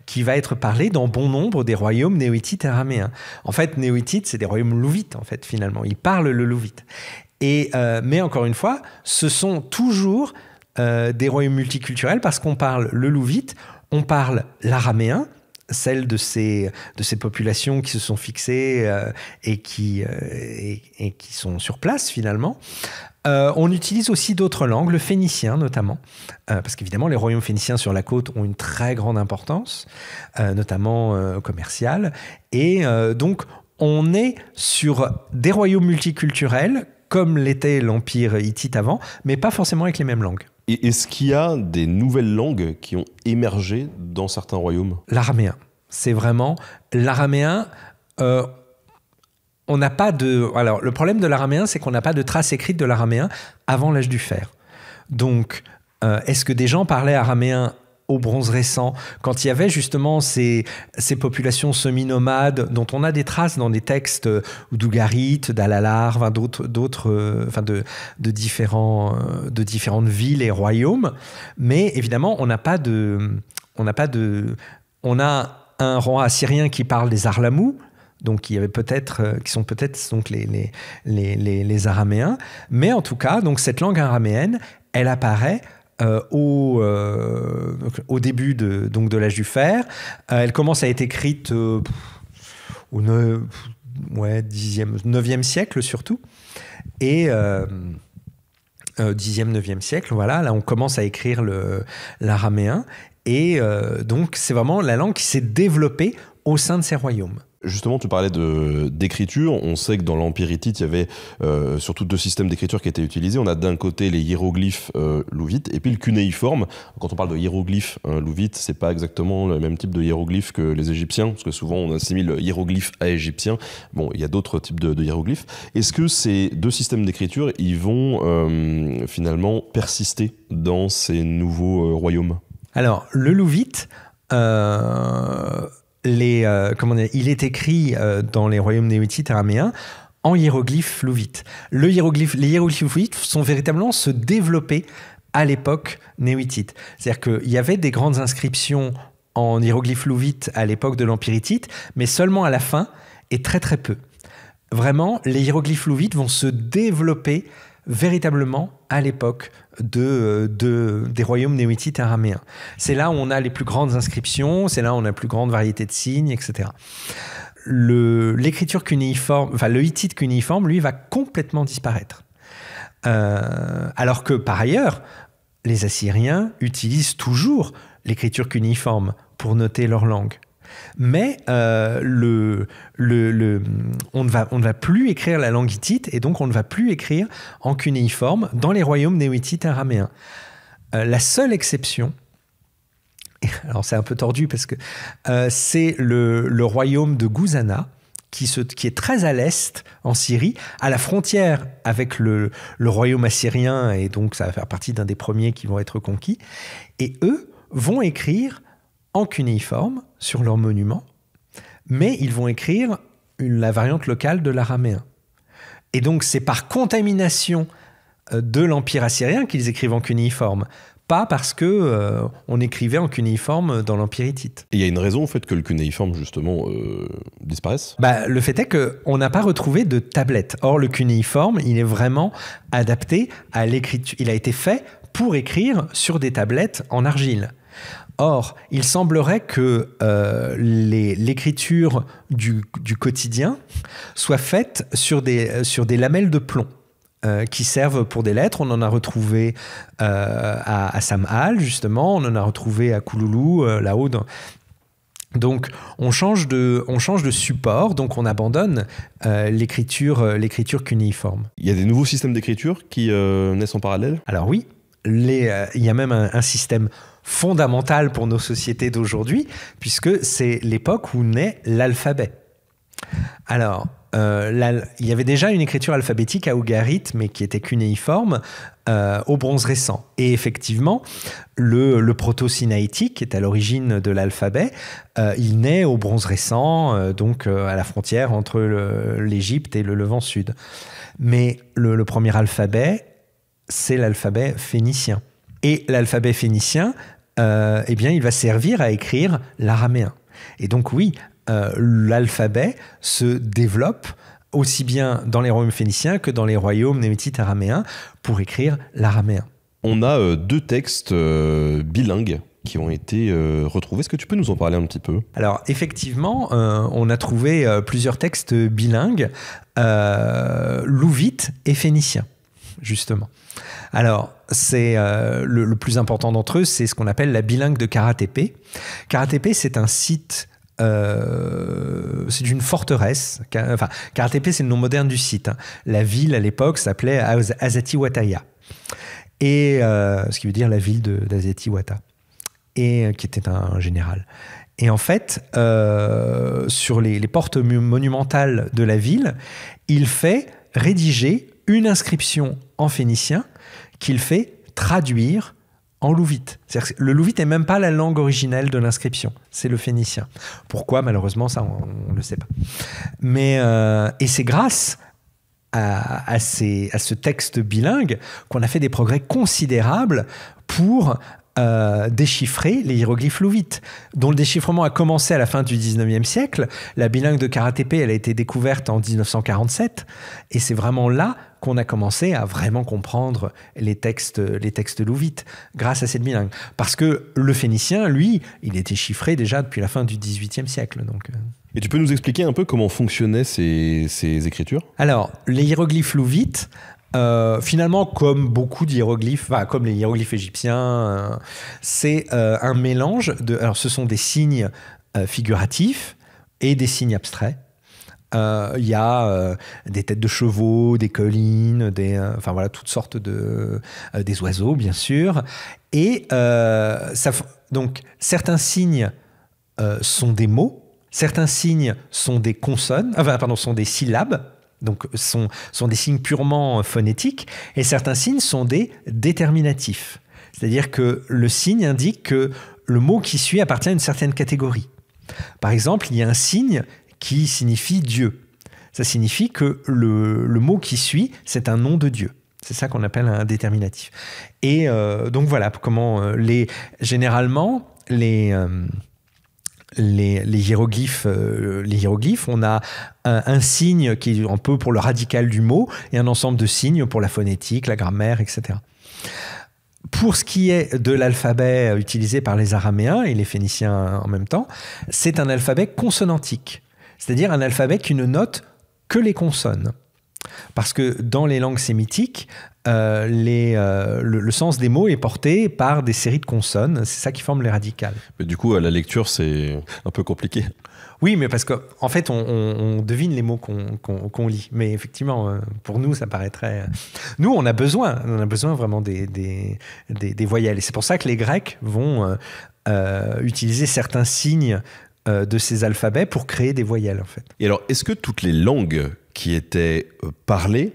qui va être parlé dans bon nombre des royaumes et araméens. En fait, néohittites, c'est des royaumes louvites, en fait, finalement. Ils parlent le louvite. Et, mais encore une fois, ce sont toujours euh, des royaumes multiculturels parce qu'on parle le louvite, on parle l'araméen, celle de ces, de ces populations qui se sont fixées euh, et, qui, euh, qui sont sur place finalement. on utilise aussi d'autres langues, le phénicien notamment, parce qu'évidemment les royaumes phéniciens sur la côte ont une très grande importance, notamment commerciale, et donc on est sur des royaumes multiculturels comme l'était l'empire hittite avant, mais pas forcément avec les mêmes langues est-ce qu'il y a des nouvelles langues qui ont émergé dans certains royaumes L'araméen. C'est vraiment l'araméen. Euh, on n'a pas de. Alors, le problème de l'araméen, c'est qu'on n'a pas de traces écrites de l'araméen avant l'âge du fer. Donc, euh, est-ce que des gens parlaient araméen au bronze récent, quand il y avait justement ces, populations semi-nomades dont on a des traces dans des textes euh, d'Ougarit, d'Alalar, d'autres, euh, enfin euh, de, différentes villes et royaumes. Mais évidemment, on n'a pas de. On pas On a un roi assyrien qui parle des Arlamous, donc il y avait peut-être qui sont peut-être donc les les, araméens mais en tout cas donc cette langue araméenne elle apparaît euh, euh, au, début de, donc de l'âge du fer. Euh, elle commence à être écrite au ne, ouais, 9e siècle surtout. Et. 10e, e siècle, voilà, là on commence à écrire l'araméen. Et donc c'est vraiment la langue qui s'est développée au sein de ces royaumes. Justement, tu parlais de d'écriture. On sait que dans l'Empire Hittite, il y avait euh, surtout deux systèmes d'écriture qui étaient utilisés. On a d'un côté les hiéroglyphes euh, louvites et puis le cunéiforme. Quand on parle de hiéroglyphes euh, louvites, ce c'est pas exactement le même type de hiéroglyphes que les Égyptiens, parce que souvent on assimile hiéroglyphes à Égyptiens. Bon, il y a d'autres types de, hiéroglyphes. Est-ce que ces deux systèmes d'écriture, ils vont finalement persister dans ces nouveaux royaumes Alors, le louvite. Euh, il est écrit euh, dans les royaumes néhitites araméens en hiéroglyphes louvites. les hiéroglyphes louvites sont véritablement se développer à l'époque néhitite C'est-à-dire qu'il y avait des grandes inscriptions en hiéroglyphes louvites à l'époque de l'Empire mais seulement à la fin et très très peu. Vraiment, les hiéroglyphes louvites vont se développer véritablement à l'époque euh, des royaumes et araméens. C'est là où on a les plus grandes inscriptions, c'est là où on a la plus grande variété de signes, etc. L'écriture cunéiforme, enfin le hittite cunéiforme, lui, va complètement disparaître. Euh, alors que par ailleurs, les Assyriens utilisent toujours l'écriture cunéiforme pour noter leur langue. Mais euh, le, le, on, ne va, on ne va plus écrire la langue hittite et donc on ne va plus écrire en cunéiforme dans les royaumes néo-hittites araméens. Euh, la seule exception, alors c'est un peu tordu parce que euh, c'est le, le, royaume de Gouzana, qui, se, qui, est très à l'est en Syrie, à la frontière avec le, le, royaume assyrien, et donc ça va faire partie d'un des premiers qui vont être conquis. Et eux vont écrire en cunéiforme sur leur monument, mais ils vont écrire une, la variante locale de l'araméen. Et donc c'est par contamination euh, de l'Empire assyrien qu'ils écrivent en cunéiforme. pas parce que euh, on écrivait en cunéiforme dans l'Empire hittite. Et il y a une raison au fait que le cunéiforme justement euh, disparaisse bah, Le fait est qu'on n'a pas retrouvé de tablettes. Or le cunéiforme, il est vraiment adapté à l'écriture. Il a été fait pour écrire sur des tablettes en argile. Or, il semblerait que euh, l'écriture du, quotidien soit faite sur des, sur des lamelles de plomb. Euh, qui servent pour des lettres. On en a retrouvé euh, à, à Samhal, justement. On en a retrouvé à Kouloulou, là-haut, donc on change, de, on change de support, donc on abandonne l'écriture, l'écriture Il y a des nouveaux systèmes d'écriture qui naissent en parallèle Alors oui, il y a même un, un système fondamentale pour nos sociétés d'aujourd'hui, puisque c'est l'époque où naît l'alphabet. Alors, euh, il y avait déjà une écriture alphabétique à Ougarit, mais qui était cunéiforme, euh, au bronze récent. Et effectivement, le, proto-sinaïtique, est à l'origine de l'alphabet, euh, il naît au bronze récent, donc à la frontière entre l'Égypte et le Levant sud. Mais le premier alphabet, c'est l'alphabet phénicien. Et l'alphabet phénicien, euh, eh bien, il va servir à écrire l'araméen. Et donc oui, euh, l'alphabet se développe aussi bien dans les royaumes phéniciens que dans les royaumes némétites araméens pour écrire l'araméen. On a euh, deux textes bilingues qui ont été retrouvés. Est-ce que tu peux nous en parler un petit peu Alors effectivement, on a trouvé plusieurs textes bilingues, louvites et phénicien justement. Alors, c'est euh, le, plus important d'entre eux, c'est ce qu'on appelle la bilingue de Karatepe. Karatepe, c'est un site euh, c'est une forteresse. Enfin, Karatepe, c'est le nom moderne du site. Hein. La ville à l'époque s'appelait Azati Et, euh, ce qui veut dire la ville d'Azatiwata et, qui était un, général. Et en fait, sur les portes monumentales de la ville, il fait rédiger une inscription en phénicien qu'il fait traduire en louvite. Que le louvite n'est même pas la langue originelle de l'inscription, c'est le phénicien. Pourquoi Malheureusement, ça, on ne le sait pas. Mais, euh, et c'est grâce ces, à, ce texte bilingue qu'on a fait des progrès considérables pour euh, déchiffrer les hiéroglyphes louvites, dont le déchiffrement a commencé à la fin du 19e siècle. La bilingue de Karatepe, elle a été découverte en 1947, et c'est vraiment là qu'on a commencé à vraiment comprendre les textes, les textes louvites grâce à cette bilingue. Parce que le phénicien, lui, il était chiffré déjà depuis la fin du 18e siècle. Donc. Et euh. tu peux nous expliquer un peu comment fonctionnaient ces écritures Alors, les hiéroglyphes louvites, euh, finalement, comme beaucoup d'hiéroglyphes, comme les hiéroglyphes égyptiens, euh, c'est euh, un mélange de. Alors, ce sont des signes figuratifs et des signes abstraits. Il y a des têtes de chevaux, des collines, des, enfin voilà, toutes sortes de, des oiseaux, bien sûr. Et ça, donc, certains signes sont des mots, certains signes sont des consonnes, enfin, pardon, sont des syllabes, donc sont, sont des signes purement phonétiques, et certains signes sont des déterminatifs. C'est-à-dire que le signe indique que le mot qui suit appartient à une certaine catégorie. Par exemple, il y a un signe qui signifie Dieu. Ça signifie que le, mot qui suit, c'est un nom de Dieu. C'est ça qu'on appelle un déterminatif. Et euh, donc voilà comment euh, les généralement les euh, euh, les, hiéroglyphes, on a un, un, signe qui est un peu pour le radical du mot et un ensemble de signes pour la phonétique, la grammaire, etc. Pour ce qui est de l'alphabet utilisé par les Araméens et les Phéniciens en même temps, c'est un alphabet consonantique, c'est-à-dire un alphabet qui ne note que les consonnes. Parce que dans les langues sémitiques, euh, les, euh, le, sens des mots est porté par des séries de consonnes. C'est ça qui forme les radicales. Mais du coup, à la lecture, c'est un peu compliqué. Oui, mais parce qu'en en fait, on, devine les mots qu'on lit. Mais effectivement, euh, pour nous, ça paraîtrait. Nous, on a besoin, on a besoin vraiment des, des, voyelles. Et c'est pour ça que les Grecs vont utiliser certains signes de ces alphabets pour créer des voyelles, en fait. Et alors, est-ce que toutes les langues qui étaient parlées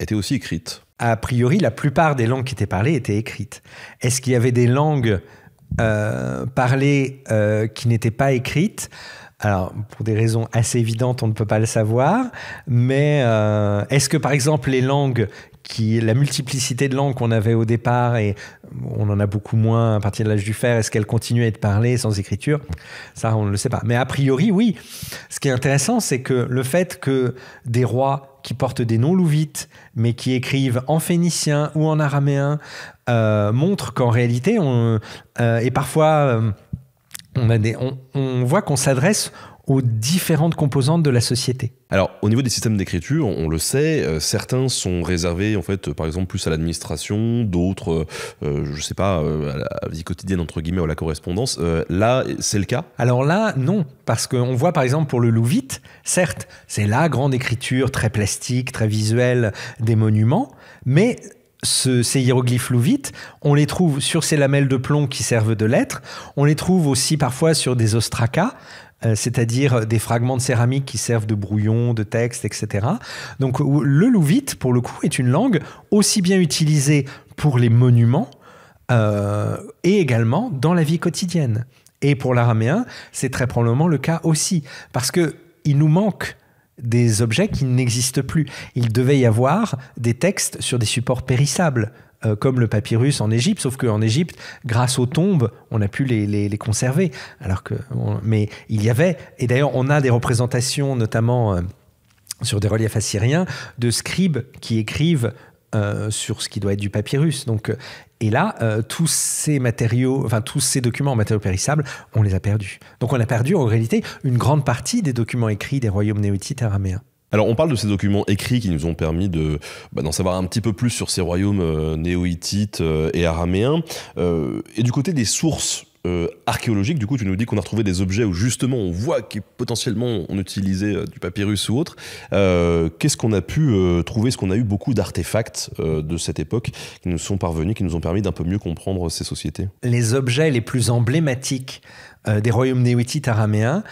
était aussi écrite. A priori, la plupart des langues qui étaient parlées étaient écrites. Est-ce qu'il y avait des langues euh, parlées euh, qui n'étaient pas écrites alors, pour des raisons assez évidentes, on ne peut pas le savoir, mais euh, est-ce que par exemple les langues qui, la multiplicité de langues qu'on avait au départ et on en a beaucoup moins à partir de l'âge du fer. Est-ce qu'elles continuent à être parlées sans écriture Ça, on ne le sait pas. Mais a priori, oui. Ce qui est intéressant, c'est que le fait que des rois qui portent des noms louvites, mais qui écrivent en phénicien ou en araméen, euh, montre qu'en réalité, on, euh, et parfois... Euh, on, voit qu'on s'adresse aux différentes composantes de la société. Alors, au niveau des systèmes d'écriture, on le sait, euh, certains sont réservés, en fait, par exemple, plus à l'administration, d'autres, euh, euh, je ne sais pas, à la vie quotidienne, entre guillemets, ou à la correspondance. là, c'est le cas Alors là, non, parce qu'on voit, par exemple, pour le Louvite, certes, c'est la grande écriture, très plastique, très visuelle des monuments, mais ce, ces hiéroglyphes louvites, on les trouve sur ces lamelles de plomb qui servent de lettres, on les trouve aussi parfois sur des ostracas, euh, c'est-à-dire des fragments de céramique qui servent de brouillon, de texte, etc. Donc le louvite, pour le coup, est une langue aussi bien utilisée pour les monuments euh, et également dans la vie quotidienne. Et pour l'araméen, c'est très probablement le cas aussi, parce que il nous manque des objets qui n'existent plus. Il devait y avoir des textes sur des supports périssables, euh, comme le papyrus en Égypte, sauf qu'en Égypte, grâce aux tombes, on a pu les, conserver. Alors que, mais il y avait, et d'ailleurs on a des représentations, notamment euh, sur des reliefs assyriens, de scribes qui écrivent euh, sur ce qui doit être du papyrus. Donc et là, euh, tous ces matériaux, tous ces documents en matériaux périssables, on les a perdus. Donc on a perdu en réalité une grande partie des documents écrits des royaumes et araméens. Alors on parle de ces documents écrits qui nous ont permis de bah, d'en savoir un petit peu plus sur ces royaumes euh, néo-hittites euh, et araméens. et du côté des sources euh, archéologique. Du coup, tu nous dis qu'on a retrouvé des objets où justement on voit que potentiellement on utilisait euh, du papyrus ou autre. Euh, qu'est-ce qu'on a pu trouver Est-ce qu'on a eu beaucoup d'artefacts de cette époque qui nous sont parvenus, qui nous ont permis d'un peu mieux comprendre ces sociétés Les objets les plus emblématiques des royaumes néotites araméens,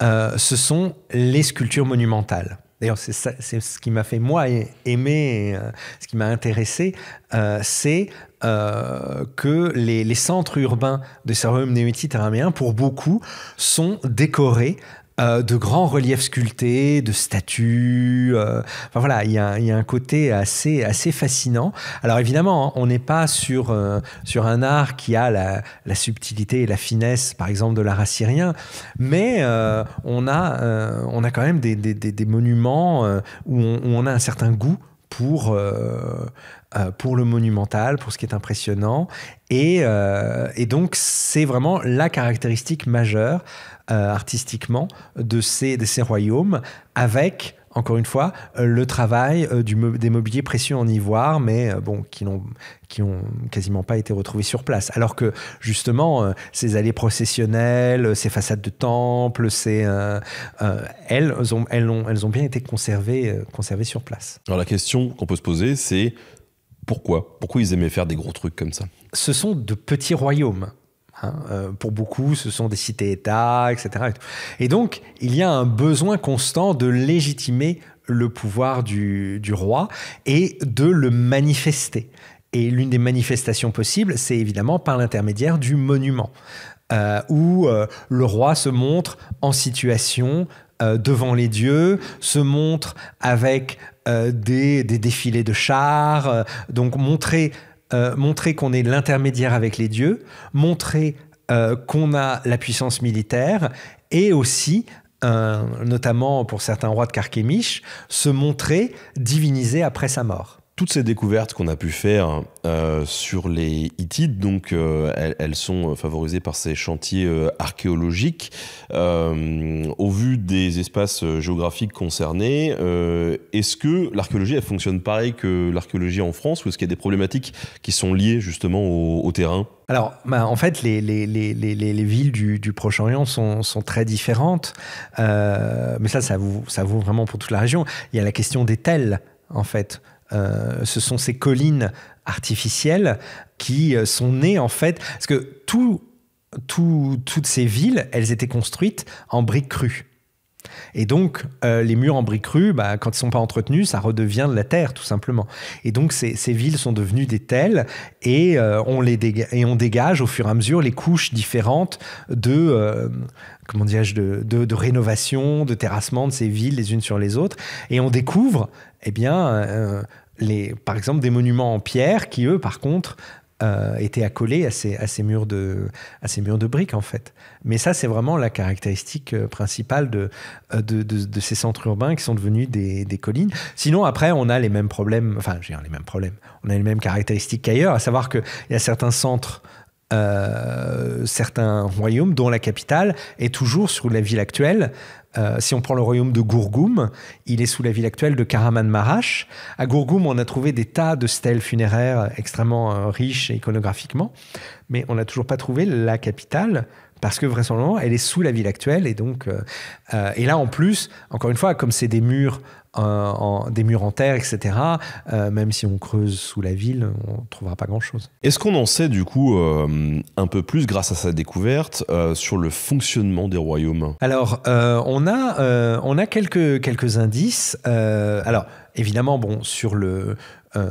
ce sont les sculptures monumentales. D'ailleurs, c'est ce qui m'a fait moi aimer, ce qui m'a intéressé, c'est euh, que les, centres urbains de ces royaumes pour beaucoup, sont décorés euh, de grands reliefs sculptés, de statues. Euh, voilà, il y, a un côté assez, assez fascinant. Alors évidemment, hein, on n'est pas sur, sur un art qui a la, subtilité et la finesse, par exemple, de l'art assyrien, mais on, a, on a quand même des, monuments où, on, a un certain goût pour, euh, euh, pour le monumental, pour ce qui est impressionnant. Et, euh, donc, c'est vraiment la caractéristique majeure artistiquement de ces, de ces royaumes, avec encore une fois, euh, le travail euh, des mobiliers précieux en ivoire, mais euh, bon, qui n'ont quasiment pas été retrouvés sur place. Alors que justement, ces allées processionnelles, ces façades de temples, elles, ont, bien été conservées, conservées sur place. Alors la question qu'on peut se poser, c'est pourquoi Pourquoi ils aimaient faire des gros trucs comme ça Ce sont de petits royaumes. Hein, euh, pour beaucoup, ce sont des cités-États, etc. Et donc, il y a un besoin constant de légitimer le pouvoir du, roi et de le manifester. Et l'une des manifestations possibles, c'est évidemment par l'intermédiaire du monument, euh, où euh, le roi se montre en situation devant les dieux, se montre avec des, des, défilés de chars, donc montrer euh, montrer qu'on est l'intermédiaire avec les dieux, montrer euh, qu'on a la puissance militaire et aussi, euh, notamment pour certains rois de Carchemish, se montrer divinisé après sa mort toutes ces découvertes qu'on a pu faire euh, sur les Hittites, donc euh, elles, sont favorisées par ces chantiers euh, archéologiques. au vu des espaces géographiques concernés, est-ce que l'archéologie elle fonctionne pareil que l'archéologie en France ou est-ce qu'il y a des problématiques qui sont liées justement au, terrain alors, bah, en fait, les, villes du, Proche-Orient sont, très différentes, mais ça, ça ça vaut vraiment pour toute la région. Il y a la question des tels, en fait. Euh, ce sont ces collines artificielles qui euh, sont nées en fait, parce que toutes ces villes, elles étaient construites en briques crues. Et donc, euh, les murs en briques crues, bah, quand ils ne sont pas entretenus, ça redevient de la terre, tout simplement. Et donc, ces, villes sont devenues des telles et, on les dégage, et on dégage au fur et à mesure les couches différentes de, comment de, de rénovation, de terrassement de ces villes les unes sur les autres. Et on découvre eh bien, euh, par exemple, des monuments en pierre qui, eux, par contre, euh, étaient accolés à ces, murs de, à briques, en fait. Mais ça, c'est vraiment la caractéristique euh, principale de, ces centres urbains qui sont devenus des, des, collines. Sinon, après, on a les mêmes problèmes, enfin, je les mêmes problèmes, on a les mêmes caractéristiques qu'ailleurs, à savoir qu'il y a certains centres euh, certains royaumes, dont la capitale, est toujours sous la ville actuelle. Euh, si on prend le royaume de Gourgoum, il est sous la ville actuelle de Karaman-Marash. À Gourgoum, on a trouvé des tas de stèles funéraires extrêmement euh, riches iconographiquement, mais on n'a toujours pas trouvé la capitale, parce que vraisemblablement, elle est sous la ville actuelle. Et donc, euh, euh, et là, en plus, encore une fois, comme c'est des murs en, des murs en terre, etc., euh, même si on creuse sous la ville, on ne trouvera pas grand-chose. Est-ce qu'on en sait, du coup, un peu plus grâce à sa découverte sur le fonctionnement des royaumes Alors, on, a, on a quelques, quelques indices. alors, évidemment, bon, sur le, euh,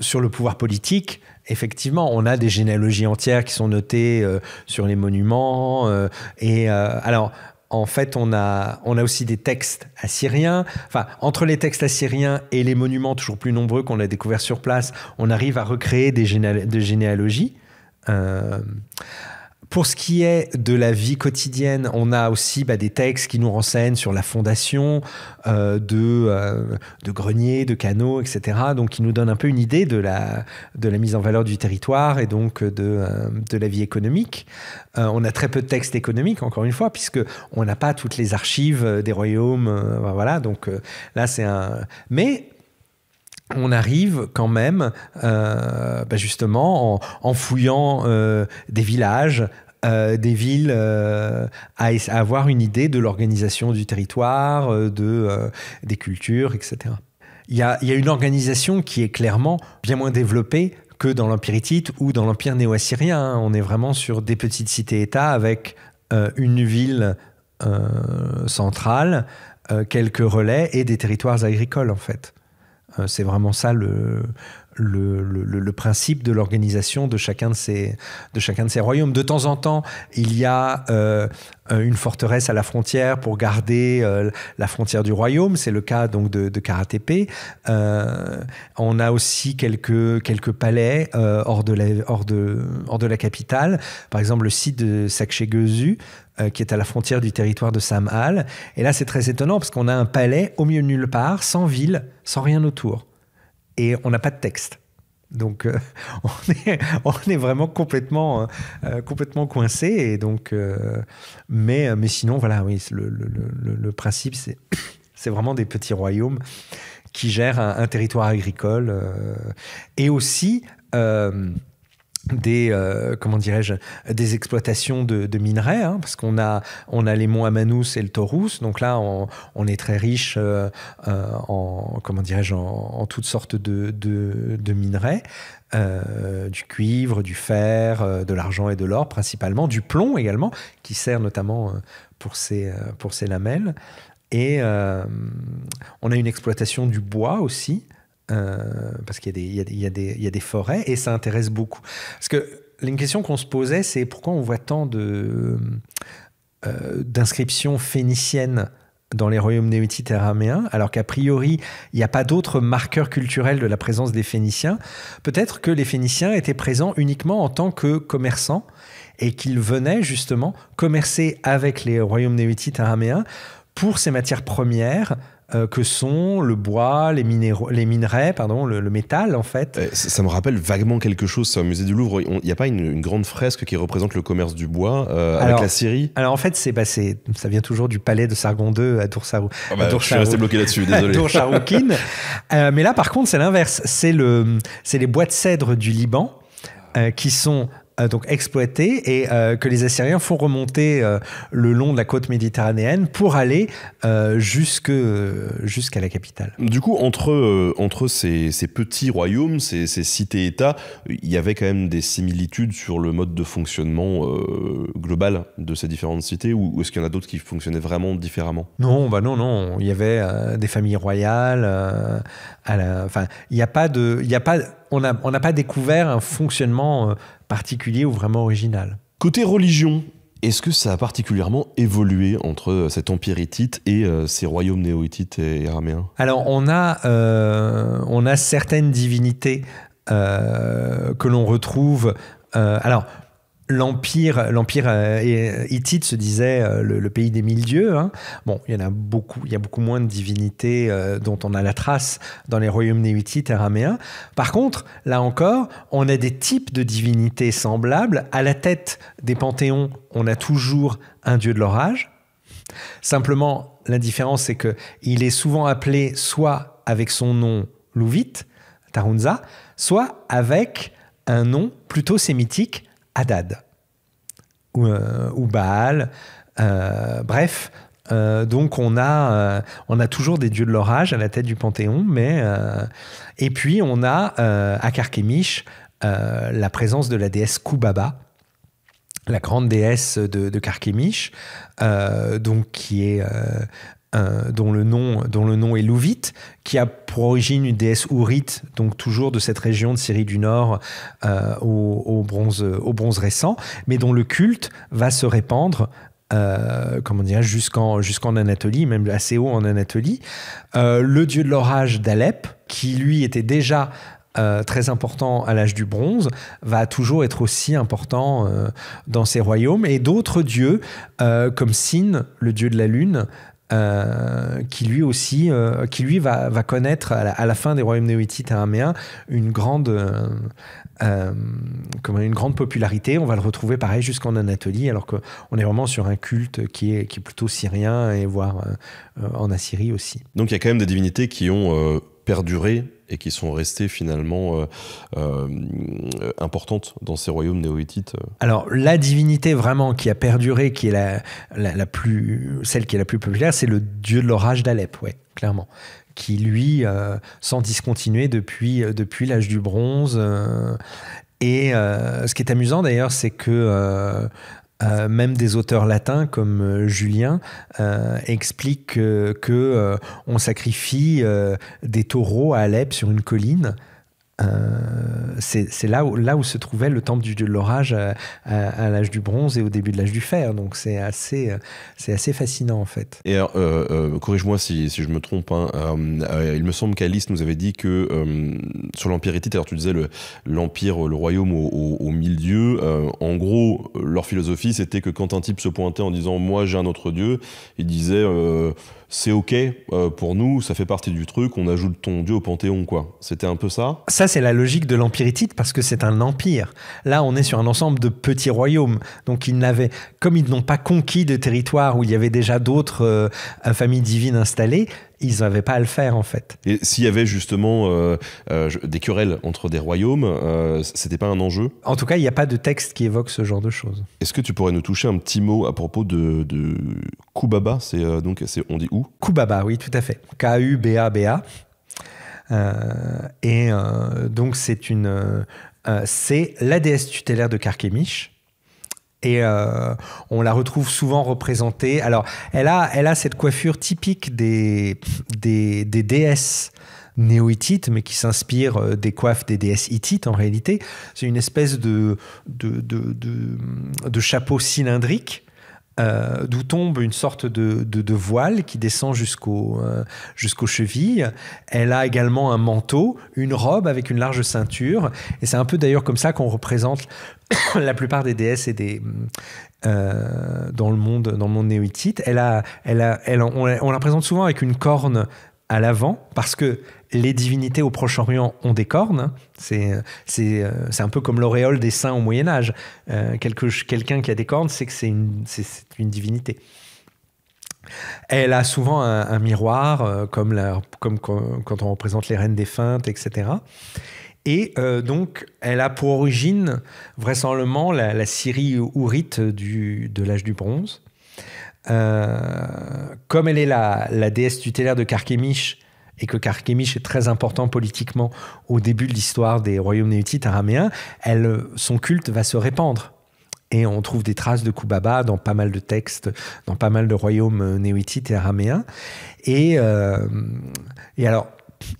sur le pouvoir politique, effectivement, on a des généalogies entières qui sont notées euh, sur les monuments. Euh, et alors, en fait, on a, on a aussi des textes assyriens. Enfin, entre les textes assyriens et les monuments toujours plus nombreux qu'on a découverts sur place, on arrive à recréer des, des généalogies. Pour ce qui est de la vie quotidienne, on a aussi bah, des textes qui nous renseignent sur la fondation euh, de, euh, de greniers, de canaux, etc. Donc, qui nous donnent un peu une idée de la, de la mise en valeur du territoire et donc euh, de, euh, de la vie économique. on a très peu de textes économiques, encore une fois, puisque on n'a pas toutes les archives des royaumes. voilà, donc là, c'est un. Mais on arrive quand même, euh, bah, justement, en, fouillant euh, des villages, euh, des villes, à, avoir une idée de l'organisation du territoire, de, des cultures, etc. Il y, a, une organisation qui est clairement bien moins développée que dans l'Empire hittite ou dans l'Empire néoassyrien. Hein. On est vraiment sur des petites cités-États avec une ville centrale, quelques relais et des territoires agricoles, en fait. Euh, c'est vraiment ça le, principe de l'organisation de, chacun de, ces, de chacun de ces royaumes. De temps en temps, il y a euh, une forteresse à la frontière pour garder euh, la frontière du royaume. C'est le cas donc de, de Karatepe. on a aussi quelques, quelques palais hors, de la, hors, de, hors de la capitale. Par exemple, le site de Sakchegezu, euh, qui est à la frontière du territoire de Samhal. Et là, c'est très étonnant parce qu'on a un palais au milieu de nulle part, sans ville, sans rien autour. Et on n'a pas de texte. Donc, euh, on, est, vraiment complètement, euh, complètement coincé. Et donc, mais, mais sinon, voilà, oui, le, principe, c'est, c'est vraiment des petits royaumes qui gèrent un, un territoire agricole et aussi des euh, comment dirais-je des exploitations de, minerais hein, parce qu'on a on a les monts Amanus et le Taurus donc là on, est très riche euh, euh, en comment dirais-je en, toutes sortes de, minerais du cuivre du fer de l'argent et de l'or principalement du plomb également qui sert notamment pour ces lamelles et on a une exploitation du bois aussi euh, parce qu'il y, a des forêts, et ça intéresse beaucoup. Parce que une question qu'on se posait, c'est pourquoi on voit tant euh, d'inscriptions phéniciennes dans les royaumes néo-méditerranéens, alors qu'a priori, il n'y a pas d'autres marqueurs culturels de la présence des Phéniciens. Peut-être que les Phéniciens étaient présents uniquement en tant que commerçants et qu'ils venaient justement commercer avec les royaumes néo-méditerranéens pour ces matières premières euh, que sont le bois, les, minéraux, les minerais, pardon, le, métal en fait. Euh, ça, me rappelle vaguement quelque chose. Au musée du Louvre, il n'y a pas une, grande fresque qui représente le commerce du bois euh, avec la Syrie Alors en fait, bah, c'est ça vient toujours du palais de Sargon II à Doursaou. Ah bah, je suis resté bloqué là-dessus, désolé. mais là, par contre, c'est l'inverse. C'est le, les bois de cèdre du Liban qui sont euh, donc exploité, et euh, que les Assyriens font remonter euh, le long de la côte méditerranéenne pour aller jusque jusqu'à la capitale. Du coup, entre entre ces, ces, petits royaumes, ces, ces cités-États, il y avait quand même des similitudes sur le mode de fonctionnement global de ces différentes cités, ou, est-ce qu'il y en a d'autres qui fonctionnaient vraiment différemment Non, bah non, non, il y avait des familles royales. à la, enfin, il n'y a pas de, il a pas on n'a on a pas découvert un fonctionnement particulier ou vraiment original. Côté religion, est-ce que ça a particulièrement évolué entre euh, cet empire hittite et euh, ces royaumes néo-hittites et araméens Alors, on a, euh, on a certaines divinités que l'on retrouve. alors, l'empire euh, euh, hittite se disait euh, le, pays des mille dieux. Hein. Bon, il y en a beaucoup, il y a beaucoup moins de divinités dont on a la trace dans les royaumes néo et araméens. Par contre, là encore, on a des types de divinités semblables. À la tête des panthéons, on a toujours un dieu de l'orage. Simplement, la différence, c'est que il est souvent appelé soit avec son nom louvite, Tarunza, soit avec un nom plutôt sémitique, Hadad euh, ou, Baal. Euh, bref, euh, donc on a, on a toujours des dieux de l'orage à la tête du Panthéon, mais et puis on a à Carchemish la présence de la déesse Kubaba, la grande déesse de, de donc qui est euh, dont, le nom, dont le nom est Louvite, qui a pour origine une déesse ourite, donc toujours de cette région de Syrie du Nord euh, au, bronze, récent, mais dont le culte va se répandre euh, comment dire, jusqu'en Anatolie, même assez haut en Anatolie. le dieu de l'orage d'Alep, qui lui était déjà très important à l'âge du bronze, va toujours être aussi important dans ses royaumes. Et d'autres dieux, comme Sin, le dieu de la lune, euh, qui lui aussi, euh, qui lui va, connaître à la, fin des royaumes néo-hittites une grande, euh, euh une grande popularité. On va le retrouver pareil jusqu'en Anatolie, alors qu'on est vraiment sur un culte qui est, qui est plutôt syrien et voire en Assyrie aussi. Donc il y a quand même des divinités qui ont perduré et qui sont restées finalement euh, euh, importantes dans ces royaumes néo-hittites euh. Alors, la divinité vraiment qui a perduré, qui est la, la, plus, celle qui est la plus populaire, c'est le dieu de l'orage d'Alep, ouais, clairement qui lui, s'en sans discontinuer depuis, depuis l'âge du bronze, et ce qui est amusant d'ailleurs, c'est que euh, même des auteurs latins comme euh, Julien euh, expliquent que, on sacrifie des taureaux à Alep sur une colline euh, c'est là où, se trouvait le temple du dieu de l'orage euh, à, l'âge du bronze et au début de l'âge du fer. Donc c'est assez, euh, fascinant en fait. Et corrige-moi si, je me trompe, hein. il me semble qu'Alice nous avait dit que sur l'Empire hittite, alors tu disais l'Empire, le, royaume aux au, au mille dieux, en gros, leur philosophie c'était que quand un type se pointait en disant moi j'ai un autre dieu, il disait c'est ok euh, pour nous, ça fait partie du truc, on ajoute ton dieu au panthéon, quoi. C'était un peu ça. Ça, c'est la logique de l'empiritite parce que c'est un empire. Là, on est sur un ensemble de petits royaumes. Donc, ils n'avaient, comme ils n'ont pas conquis de territoire où il y avait déjà d'autres euh, familles divines installées, ils n'avaient pas à le faire en fait. Et s'il y avait justement euh, euh, des querelles entre des royaumes, euh, ce c'était pas un enjeu En tout cas, il n'y a pas de texte qui évoque ce genre de choses. Est-ce que tu pourrais nous toucher un petit mot à propos de, de Kubaba C'est donc c'est on dit où Kubaba, oui, tout à fait. K U B A B A. et donc c'est une c'est la déesse tutélaire de Karkemish. Et euh, on la retrouve souvent représentée. Alors, elle a, elle a cette coiffure typique des, des, des déesses néo hittites mais qui s'inspire euh, des coiffes des déesses hittites en réalité. C'est une espèce de, de, de, de, chapeau cylindrique. Euh, d'où tombe une sorte de, de voile qui descend jusqu'aux chevilles. Elle a également un manteau, une robe avec une large ceinture. Et c'est un peu d'ailleurs comme ça qu'on représente la plupart des déesses et des euh, dans le monde dans mon elle a, elle on, la présente souvent avec une corne à l'avant parce que les divinités au Proche-Orient ont des cornes. C'est c'est euh, un peu comme l'auréole des saints au Moyen Âge. Euh, quelqu'un qui a des cornes, c'est que c'est une, une divinité. Elle a souvent un, miroir, comme, comme, quand on représente les reines défuntes, etc. Et euh, donc, elle a pour origine vraisemblablement la, Syrie ourite du, de l'âge du bronze. Euh, comme elle est la, la déesse tutélaire de Carchemish, et que Carchemish est très important politiquement au début de l'histoire des royaumes néotites araméens, son culte va se répandre. Et on trouve des traces de Kubaba dans pas mal de textes, dans pas mal de royaumes néohittites et araméens. Euh, et alors,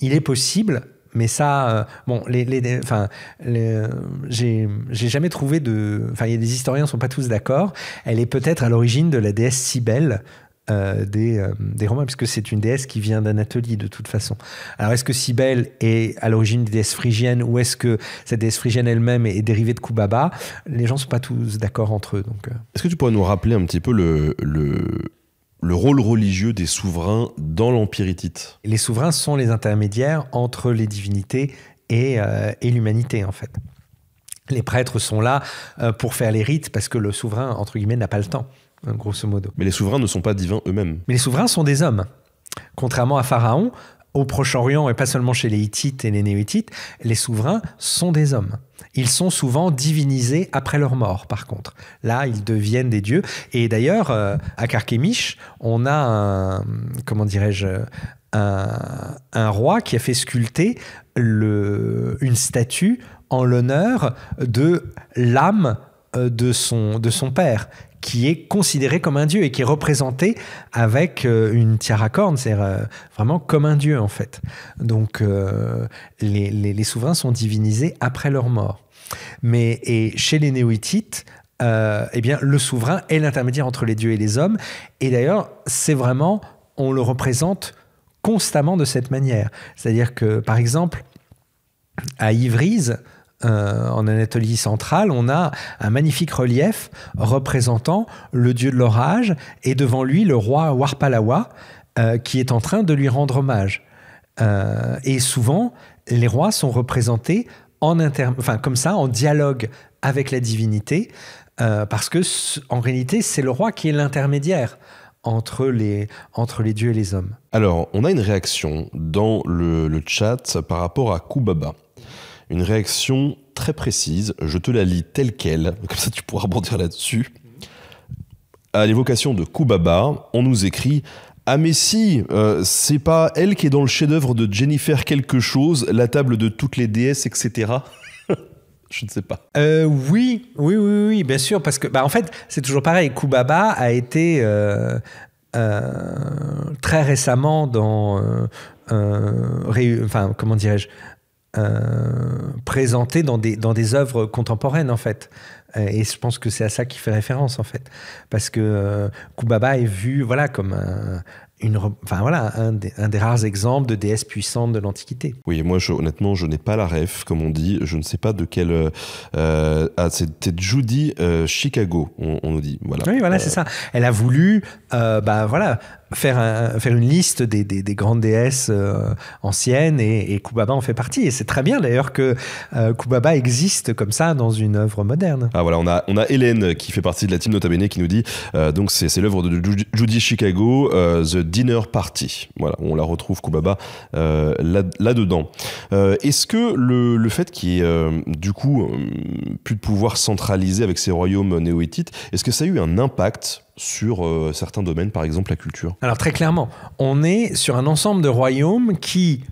il est possible, mais ça, euh, bon, les, enfin, euh, j'ai, jamais trouvé de. Enfin, il y a des historiens qui sont pas tous d'accord. Elle est peut-être à l'origine de la déesse Cybèle. Euh, des, des, Romains, puisque c'est une déesse qui vient d'Anatolie de toute façon. Alors est-ce que Cybèle est à l'origine des déesses phrygiennes ou est-ce que cette déesse phrygienne elle-même est, dérivée de Kubaba Les gens ne sont pas tous d'accord entre eux. Donc, Est-ce que tu pourrais nous rappeler un petit peu le le rôle religieux des souverains dans l'Empire hittite. Les souverains sont les intermédiaires entre les divinités et, euh, l'humanité, en fait. Les prêtres sont là euh, pour faire les rites parce que le souverain, entre guillemets, n'a pas le temps, hein, grosso modo. Mais les souverains ne sont pas divins eux-mêmes. Mais les souverains sont des hommes. Contrairement à Pharaon, au Proche-Orient et pas seulement chez les Hittites et les Néo-Hittites, les souverains sont des hommes. Ils sont souvent divinisés après leur mort, par contre. Là, ils deviennent des dieux. Et d'ailleurs, euh, à Carchemish, on a un, comment dirais-je, un, roi qui a fait sculpter une statue en l'honneur de l'âme euh, de son, de son père, qui est considéré comme un dieu et qui est représenté avec euh, une tiara corne, c'est euh, vraiment comme un dieu en fait. Donc euh, les, souverains sont divinisés après leur mort. Mais et chez les néoïtites, eh bien le souverain est l'intermédiaire entre les dieux et les hommes. Et d'ailleurs, c'est vraiment on le représente constamment de cette manière. C'est-à-dire que par exemple à Ivrise euh, en Anatolie centrale, on a un magnifique relief représentant le dieu de l'orage et devant lui le roi Warpalawa euh, qui est en train de lui rendre hommage. Euh, et souvent, les rois sont représentés en enfin, comme ça, en dialogue avec la divinité, parce que en réalité, c'est le roi qui est l'intermédiaire entre les, entre les dieux et les hommes. Alors, on a une réaction dans le, le chat par rapport à Kubaba une réaction très précise, je te la lis telle qu'elle, comme ça tu pourras rebondir là-dessus. À l'évocation de Koubaba, on nous écrit Ah, mais si, euh, c'est pas elle qui est dans le chef-d'œuvre de Jennifer quelque chose, la table de toutes les déesses, etc. je ne sais pas. Euh, oui, oui, oui, oui, bien sûr, parce que, bah, en fait, c'est toujours pareil. Koubaba a été euh, très récemment dans. enfin, comment dirais-je euh, présenté dans des, dans des œuvres contemporaines, en fait. Euh, et je pense que c'est à ça qu'il fait référence, en fait. Parce que euh, Kubaba est vu voilà, comme un, une, enfin voilà, un des, un des, rares exemples de déesse puissante de l'Antiquité. Oui, moi je, honnêtement, je n'ai pas la ref, comme on dit. Je ne sais pas de quelle. Euh, ah, c'était Judy Chicago, on, nous dit. Voilà. Oui, voilà, c'est ça. Elle a voulu, bah voilà, faire, un, faire une liste des, grandes déesses euh, anciennes et, Kubaba en fait partie. Et c'est très bien d'ailleurs que euh, Kubaba existe comme ça dans une œuvre moderne. Ah voilà, on a, Hélène qui fait partie de la team Nota Bene qui nous dit euh, donc c'est, l'œuvre de Judy Chicago, The Dinner Party. Voilà, on la retrouve Kubaba là-dedans. Là dedans est ce que le, fait qu'il y ait du coup plus de pouvoir centralisé avec ces royaumes néo est-ce que ça a eu un impact sur euh, certains domaines, par exemple la culture Alors très clairement, on est sur un ensemble de royaumes qui,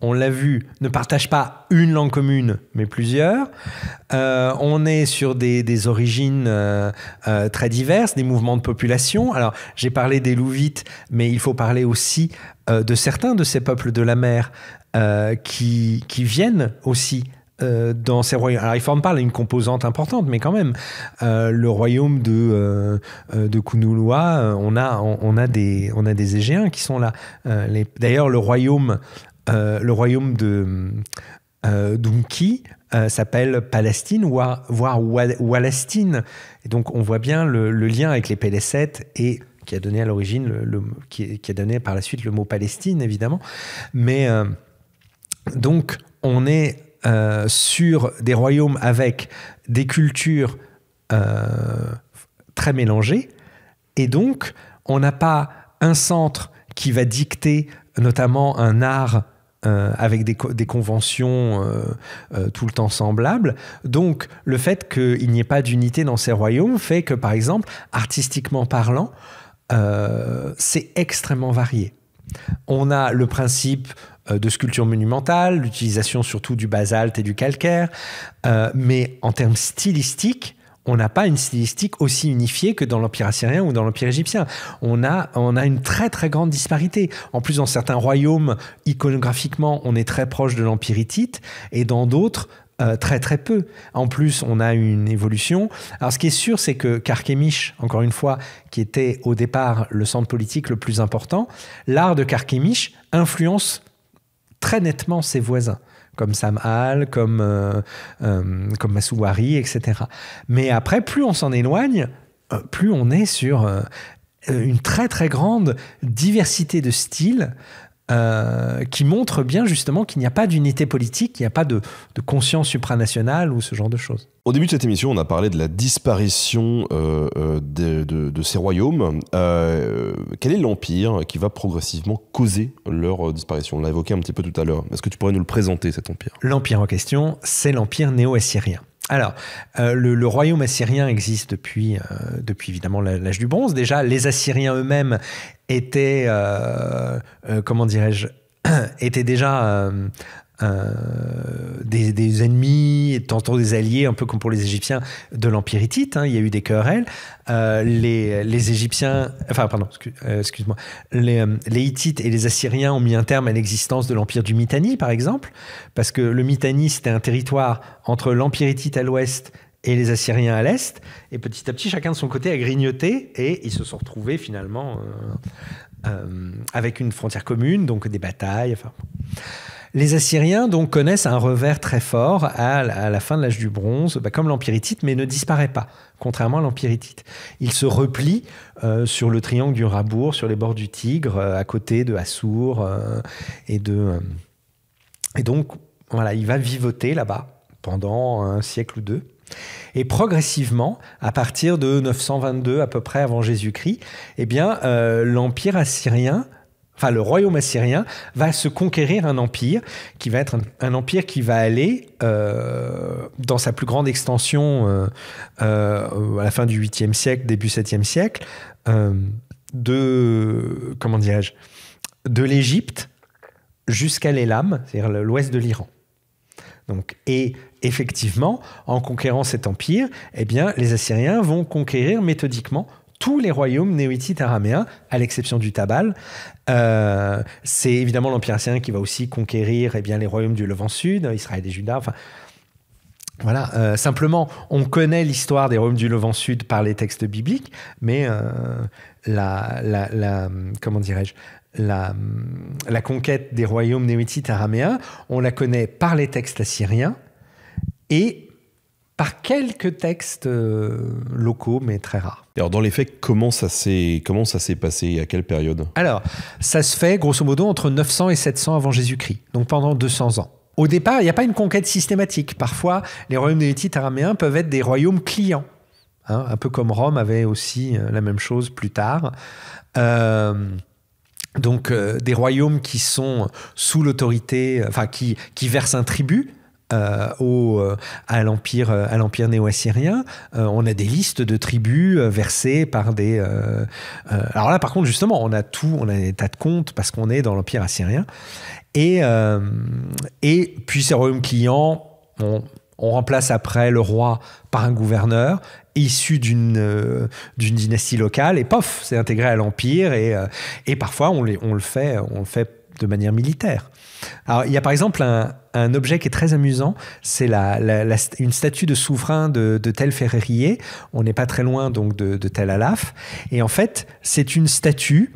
on l'a vu, ne partagent pas une langue commune, mais plusieurs. Euh, on est sur des, origines euh, très diverses, des mouvements de population. Alors, j'ai parlé des Louvites, mais il faut parler aussi de certains de ces peuples de la mer qui viennent aussi euh, dans ces royaumes. Alors, en parle une composante importante, mais quand même, euh, le royaume de, euh, de Kunulua, on a, on, a des, on a des Égéens qui sont là. D'ailleurs, le royaume, le royaume de Dunki s'appelle Palestine, voire, voire Walastine. Et donc, on voit bien le, lien avec les Pélessettes et qui a donné à l'origine, le, qui, qui, a donné par la suite le mot Palestine, évidemment. Mais donc, on est euh, sur des royaumes avec des cultures euh, très mélangées. Et donc, on n'a pas un centre qui va dicter notamment un art euh, avec des, conventions tout le temps semblables. Donc le fait qu'il n'y ait pas d'unité dans ces royaumes fait que, par exemple, artistiquement parlant, c'est extrêmement varié. On a le principe euh, de sculpture monumentale, l'utilisation surtout du basalte et du calcaire. Euh, mais en termes stylistiques, on n'a pas une stylistique aussi unifiée que dans l'Empire assyrien ou dans l'Empire égyptien. On a, on a une très très grande disparité. En plus, dans certains royaumes, iconographiquement, on est très proche de l'Empire hittite et dans d'autres, euh, très très peu. En plus, on a une évolution. Alors, ce qui est sûr, c'est que Carchemish, encore une fois, qui était au départ le centre politique le plus important, l'art de Carchemish influence très nettement ses voisins, comme Sam Hall, comme, euh, euh, comme Masuwari, etc. Mais après, plus on s'en éloigne, euh, plus on est sur une très très grande diversité de styles, euh, qui montre bien justement qu'il n'y a pas d'unité politique, qu'il n'y a pas de, conscience supranationale ou ce genre de choses. Au début de cette émission, on a parlé de la disparition euh, euh, de, ces royaumes. quel est l'empire qui va progressivement causer leur disparition On l'a évoqué un petit peu tout à l'heure. Est-ce que tu pourrais nous le présenter, cet empire L'empire en question, c'est l'empire néo-assyrien. Alors, le, royaume assyrien existe depuis, depuis évidemment l'âge du bronze. Déjà, les Assyriens eux-mêmes était, euh, euh, comment dirais-je, était déjà euh, des, ennemis, tantôt des alliés, un peu comme pour les Égyptiens, de l'Empire hittite. Hein. il y a eu des querelles. Les, Égyptiens, enfin, pardon, excuse-moi, les, les, Hittites et les Assyriens ont mis un terme à l'existence de l'Empire du Mitanni, par exemple, parce que le Mitanni, c'était un territoire entre l'Empire hittite à l'ouest et les Assyriens à l'est. Et petit à petit, chacun de son côté a grignoté et ils se sont retrouvés finalement euh, euh, avec une frontière commune, donc des batailles. Enfin. Les Assyriens donc connaissent un revers très fort à, la fin de l'âge du bronze, bah, comme l'Empire hittite, mais ne disparaît pas, contrairement à l'Empire hittite. Il se replie euh, sur le triangle du Rabourg, sur les bords du Tigre, à côté de Assour et de. et donc, voilà, il va vivoter là-bas pendant un siècle ou deux. Et progressivement, à partir de 922 à peu près avant Jésus-Christ, eh bien, euh, l'empire assyrien enfin le royaume assyrien, va se conquérir un empire qui va être un, empire qui va aller euh, dans sa plus grande extension euh, à la fin du 8e siècle, début 7e siècle, de comment dirais-je, de l'Égypte jusqu'à l'Élam, c'est-à-dire l'ouest de l'Iran. Donc, et effectivement, en conquérant cet empire, eh bien, les Assyriens vont conquérir méthodiquement tous les royaumes néo araméens, à l'exception du Tabal. Euh, c'est évidemment l'Empire assyrien qui va aussi conquérir eh bien, les royaumes du Levant Sud, Israël et Juda. Enfin, voilà, euh, simplement, on connaît l'histoire des royaumes du Levant Sud par les textes bibliques, mais euh, la, comment dirais-je, la, conquête des royaumes néo araméens, on la connaît par les textes assyriens, et par quelques textes euh, locaux, mais très rares. Alors, dans les faits, comment ça s'est, comment ça s'est passé À quelle période Alors, ça se fait grosso modo entre 900 et 700 avant Jésus-Christ, donc pendant 200 ans. Au départ, il n'y a pas une conquête systématique. Parfois, les royaumes des Hittites araméens peuvent être des royaumes clients. Hein, un peu comme Rome avait aussi euh, la même chose plus tard. Euh, donc, des royaumes qui sont sous l'autorité, enfin, qui, qui versent un tribut, euh, au, euh, à l'empire euh, à l'empire néo-assyrien on a des listes de tribus versées par des alors là par contre justement on a tout on a des tas de comptes parce qu'on est dans l'empire assyrien et puis c'est royaumes client on, remplace après le roi par un gouverneur issu d'une d'une dynastie locale et pof, c'est intégré à l'empire et, parfois on, le fait on le fait de manière militaire. Alors, il y a par exemple un, objet qui est très amusant, c'est la, une statue de souverain de, Tel Ferrerier. On n'est pas très loin donc de, Tel Alaf. Et en fait, c'est une statue,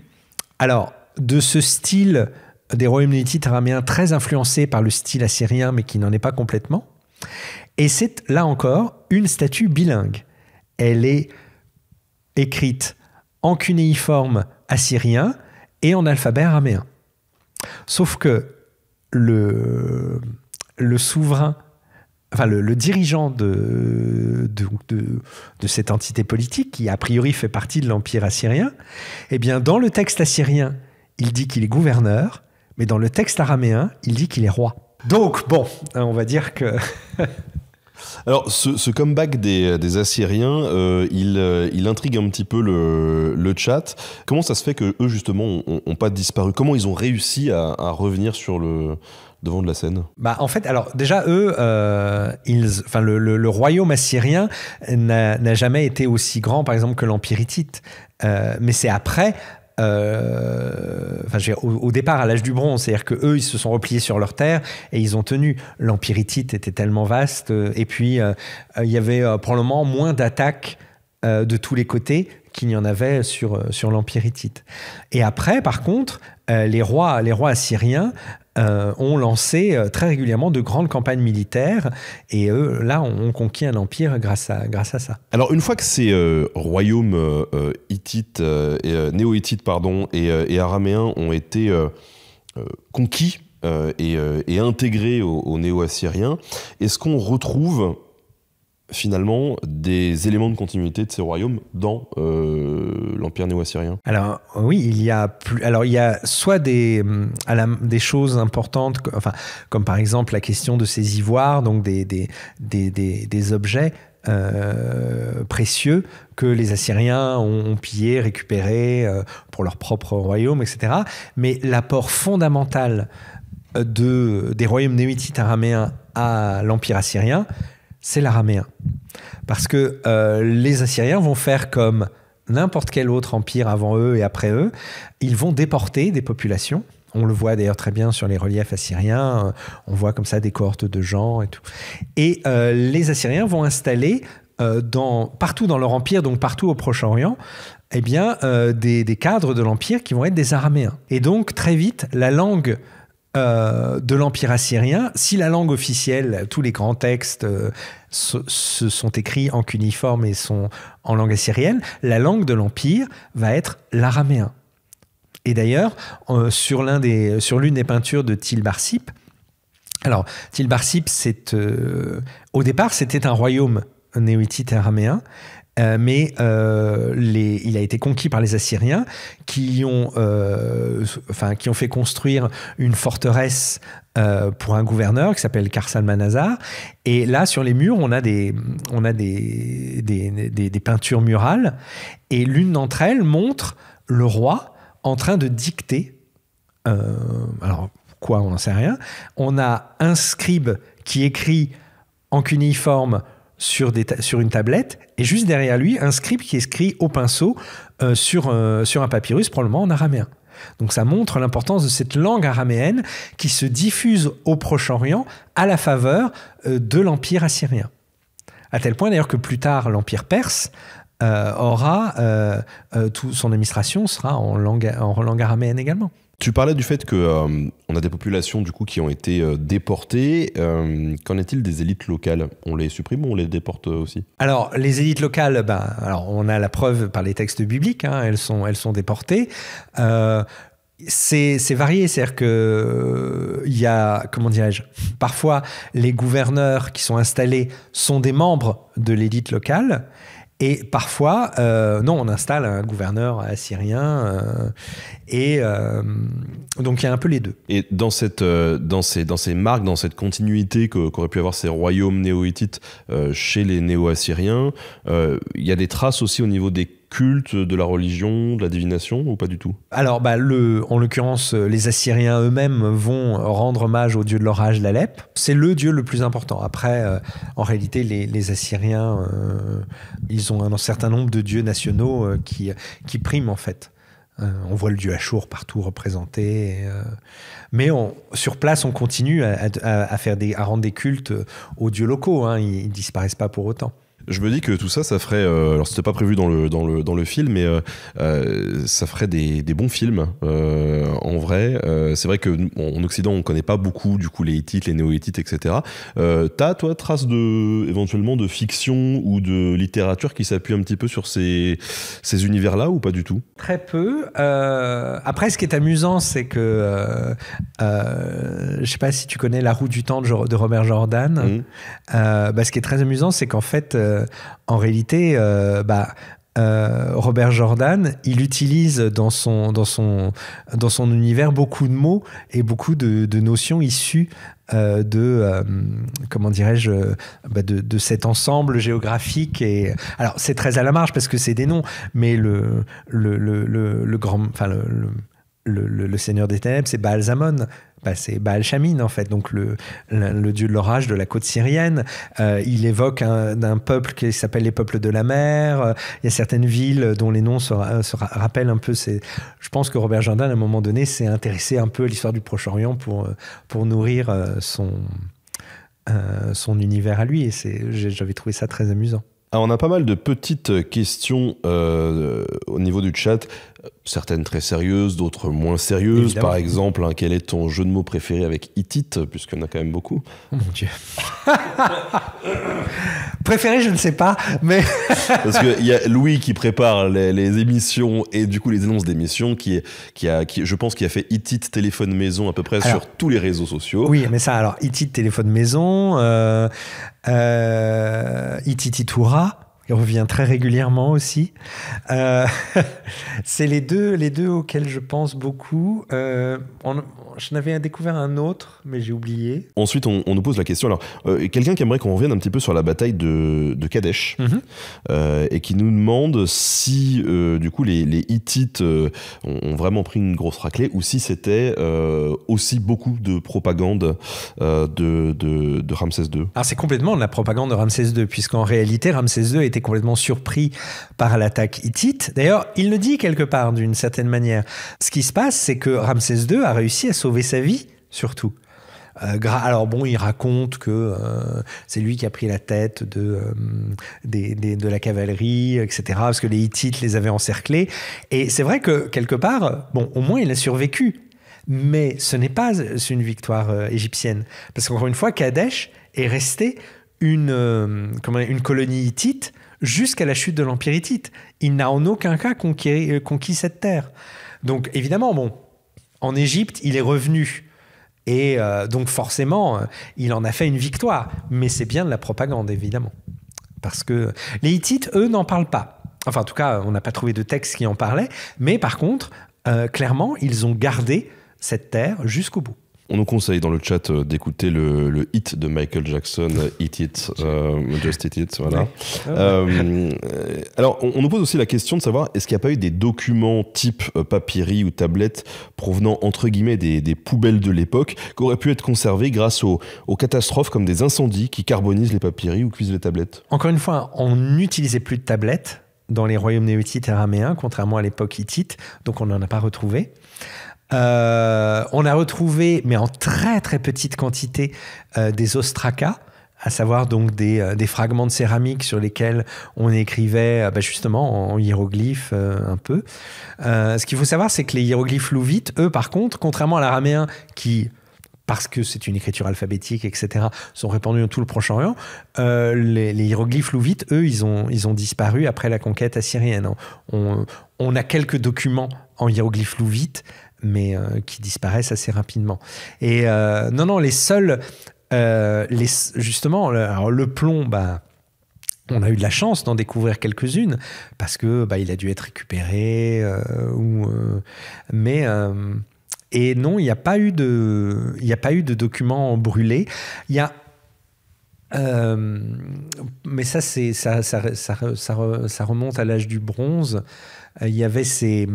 alors, de ce style des royaumes unis araméens très influencé par le style assyrien, mais qui n'en est pas complètement. Et c'est là encore une statue bilingue. Elle est écrite en cunéiforme assyrien et en alphabet araméen. Sauf que le, le souverain, enfin le, dirigeant de de, de, cette entité politique, qui a priori fait partie de l'Empire assyrien, eh bien dans le texte assyrien, il dit qu'il est gouverneur, mais dans le texte araméen, il dit qu'il est roi. Donc bon, hein, on va dire que... Alors, ce, comeback des, Assyriens, euh, euh, il, intrigue un petit peu le, chat. Comment ça se fait que eux justement n'ont pas disparu Comment ils ont réussi à, revenir sur le devant de la scène Bah en fait, alors déjà eux, euh, ils, enfin le, royaume assyrien n'a jamais été aussi grand, par exemple, que l'empire mais c'est après, euh, au, départ à l'âge du bronze, c'est-à-dire que eux, ils se sont repliés sur leur terre et ils ont tenu. l'Empire Hittite était tellement vaste, euh, et puis euh, il y avait le probablement moins d'attaques de tous les côtés qu'il n'y en avait sur, sur Hittite Et après, par contre, les rois, les rois assyriens euh, ont lancé euh, très régulièrement de grandes campagnes militaires et eux, là, ont, on conquis un empire grâce à, grâce à ça. Alors, une fois que ces euh, royaumes hittites, néo-hittites pardon, et, araméens ont été conquis et, intégrés au aux néo-assyriens, est-ce qu'on retrouve finalement des éléments de continuité de ces royaumes dans euh, l'empire néo-assyrien Alors oui, il y a plus, alors il y a soit des mm, choses importantes, enfin comme par exemple la question de ces ivoires, donc des objets euh, précieux que les Assyriens ont, pillés, récupérés euh, pour leur propre royaume, etc. Mais l'apport fondamental des royaumes néo araméens à l'empire assyrien c'est l'araméen. Parce que euh, les Assyriens vont faire comme n'importe quel autre empire avant eux et après eux, ils vont déporter des populations. On le voit d'ailleurs très bien sur les reliefs assyriens, on voit comme ça des cohortes de gens et tout. Et euh, les Assyriens vont installer euh, partout dans leur empire, donc partout au Proche-Orient, eh bien, des, des, cadres de l'empire qui vont être des Araméens. Et donc très vite, la langue euh, de l'Empire assyrien, si la langue officielle, tous les grands textes euh, se, sont écrits en cuniforme et sont en langue assyrienne, la langue de l'Empire va être l'araméen. Et d'ailleurs, euh, sur l'une des, peintures de Tilbarsip, alors Tilbarsip, au départ, c'était un royaume néolithique araméen. Euh, mais euh, il a été conquis par les Assyriens qui ont, euh, enfin, qui ont fait construire une forteresse pour un gouverneur qui s'appelle Karsalmanazar. Et là, sur les murs, on a des, on a des, des, des, des peintures murales. Et l'une d'entre elles montre le roi en train de dicter. alors, quoi, on n'en sait rien. On a un scribe qui écrit en cuniforme sur, une tablette et juste derrière lui un script qui est écrit au pinceau euh, sur, euh, sur un papyrus, probablement en araméen. Donc ça montre l'importance de cette langue araméenne qui se diffuse au Proche-Orient à la faveur euh, de l'Empire assyrien. À tel point d'ailleurs que plus tard l'Empire perse aura, tout, son administration sera en langue, en langue araméenne également. Tu parlais du fait que euh, on a des populations du coup qui ont été euh, déportées. Euh, qu'en est-il des élites locales On les supprime ou on les déporte aussi Alors les élites locales, ben, alors on a la preuve par les textes bibliques, hein, elles sont elles sont déportées. c'est varié, c'est-à-dire que il y a comment dirais-je Parfois les gouverneurs qui sont installés sont des membres de l'élite locale et parfois, euh, non, on installe un gouverneur assyrien. Euh, et euh, donc, il y a un peu les deux. Et dans, cette, dans, ces, dans ces marques, dans cette continuité qu'auraient pu avoir ces royaumes néo-hittites chez les néo-assyriens, il y a des traces aussi au niveau des culte, de la religion, de la divination ou pas du tout Alors, bah, le, en l'occurrence, euh, les Assyriens eux-mêmes vont rendre hommage au dieu de l'orage, l'Alep. C'est le dieu le plus important. Après, euh, en réalité, les, Assyriens, euh, ils ont un, certain nombre de dieux nationaux qui, qui priment en fait. on voit le dieu Achour partout représenté. mais on, sur place, on continue à, faire des, à rendre des cultes aux dieux locaux. Hein. Ils ne disparaissent pas pour autant je me dis que tout ça, ça ferait. Euh, alors, c'était pas prévu dans le, dans le, dans le film, mais euh, euh, ça ferait des, des bons films. en vrai, c'est vrai qu'en Occident, on connaît pas beaucoup du coup les Hittites, les néo-Hittites, etc. T'as toi trace de éventuellement de fiction ou de littérature qui s'appuie un petit peu sur ces, ces univers-là ou pas du tout Très peu. après, ce qui est amusant, c'est que je sais pas si tu connais La Roue du Temps de, Robert Jordan. Mmh. Bah, ce qui est très amusant, c'est qu'en fait, euh, en réalité, euh, bah, euh, Robert Jordan, il utilise dans son, dans, son, dans son univers beaucoup de mots et beaucoup de, notions issues de, comment dirais-je, bah, de, cet ensemble géographique. Et, alors, c'est très à la marge parce que c'est des noms, mais le, le, le, le grand. Enfin, le le, Seigneur des Ténèbres, c'est Baal Zamon. Bah, c'est Baal Shamin, en fait, donc le, dieu de l'orage de la côte syrienne. Euh, il évoque un, peuple qui s'appelle les peuples de la mer. Euh, il y a certaines villes dont les noms se, euh, rappellent un peu. Je pense que Robert Jordan, à un moment donné, s'est intéressé un peu à l'histoire du Proche-Orient pour, pour nourrir son, son univers à lui. Et j'avais trouvé ça très amusant. Ah, on a pas mal de petites questions au niveau du chat certaines très sérieuses, d'autres moins sérieuses. Par exemple, hein, quel est ton jeu de mots préféré avec Itit, puisqu'on a quand même beaucoup oh préféré, je ne sais pas, mais... Parce qu'il y a Louis qui prépare les, émissions et du coup les annonces d'émissions, qui, qui, qui, je pense, qu'il a fait Itit téléphone maison à peu près sur tous les réseaux sociaux. Oui, mais ça, alors Itit téléphone maison, euh, euh il revient très régulièrement aussi. Euh, c'est les deux, les deux auxquels je pense beaucoup. Euh, je n'avais découvert un autre, mais j'ai oublié. Ensuite, on, nous pose la question. Alors, euh, quelqu'un qui aimerait qu'on revienne un petit peu sur la bataille de, de Kadesh mhm. et qui nous demande si, du coup, les, les Hittites ont, vraiment pris une grosse raclée ou si c'était aussi beaucoup de propagande de, de, de Ramsès II. Alors, ah, c'est complètement de la propagande de Ramsès II, puisqu'en réalité, Ramsès II était complètement surpris par l'attaque hittite. D'ailleurs, il le dit quelque part d'une certaine manière. Ce qui se passe, c'est que Ramsès II a réussi à sauver sa vie, surtout. Euh, alors bon, il raconte que euh, c'est lui qui a pris la tête de, euh, de la cavalerie, etc. Parce que les Hittites les avaient encerclés. Et c'est vrai que quelque part, bon, au moins il a survécu. Mais ce n'est pas une victoire égyptienne. Parce qu'encore une fois, Kadesh est resté une, comment, une colonie hittite jusqu'à la chute de l'Empire hittite. Il n'a en aucun cas euh, conquis, cette terre. Donc évidemment, bon, en Égypte, il est revenu. Et euh, donc forcément, euh, il en a fait une victoire. Mais c'est bien de la propagande, évidemment. Parce que les Hittites, eux, n'en parlent pas. Enfin, en tout cas, on n'a pas trouvé de texte qui en parlait. Mais par contre, clairement, ils ont gardé cette terre jusqu'au bout. On nous conseille dans le chat euh, d'écouter le, hit de Michael Jackson, euh, Eat It, euh, Just Eat It, voilà. alors, on, nous pose aussi la question de savoir est-ce qu'il n'y a pas eu des documents type papyri ou tablette provenant entre guillemets des, poubelles de l'époque qui auraient pu être conservés grâce aux, catastrophes comme des incendies qui carbonisent les papyri ou cuisent les tablettes Encore une fois, on n'utilisait plus de tablettes dans les royaumes néo et araméens, contrairement à l'époque hittite, donc on n'en a pas retrouvé. Euh, on a retrouvé, mais en très très petite quantité, euh, des ostracas à savoir donc euh, des, fragments de céramique sur lesquels on écrivait bah, justement en hiéroglyphes un peu. ce qu'il faut savoir, c'est que les hiéroglyphes louvites, eux par contre, contrairement à l'araméen qui parce que c'est une écriture alphabétique, etc., sont répandus dans tout le Proche-Orient. les, hiéroglyphes louvites, eux, ils ont, ils ont disparu après la conquête assyrienne. On, on a quelques documents en hiéroglyphes louvites, mais euh, qui disparaissent assez rapidement. Et euh, non, non, les seuls, euh, les, justement, le, alors le plomb, bah, on a eu de la chance d'en découvrir quelques-unes parce que bah, il a dû être récupéré ou, mais et non, il n'y a pas eu de, il a pas eu de documents brûlés. Il y a mais ça, c'est ça, ça, ça, ça, remonte à l'âge du bronze. Il y avait ces,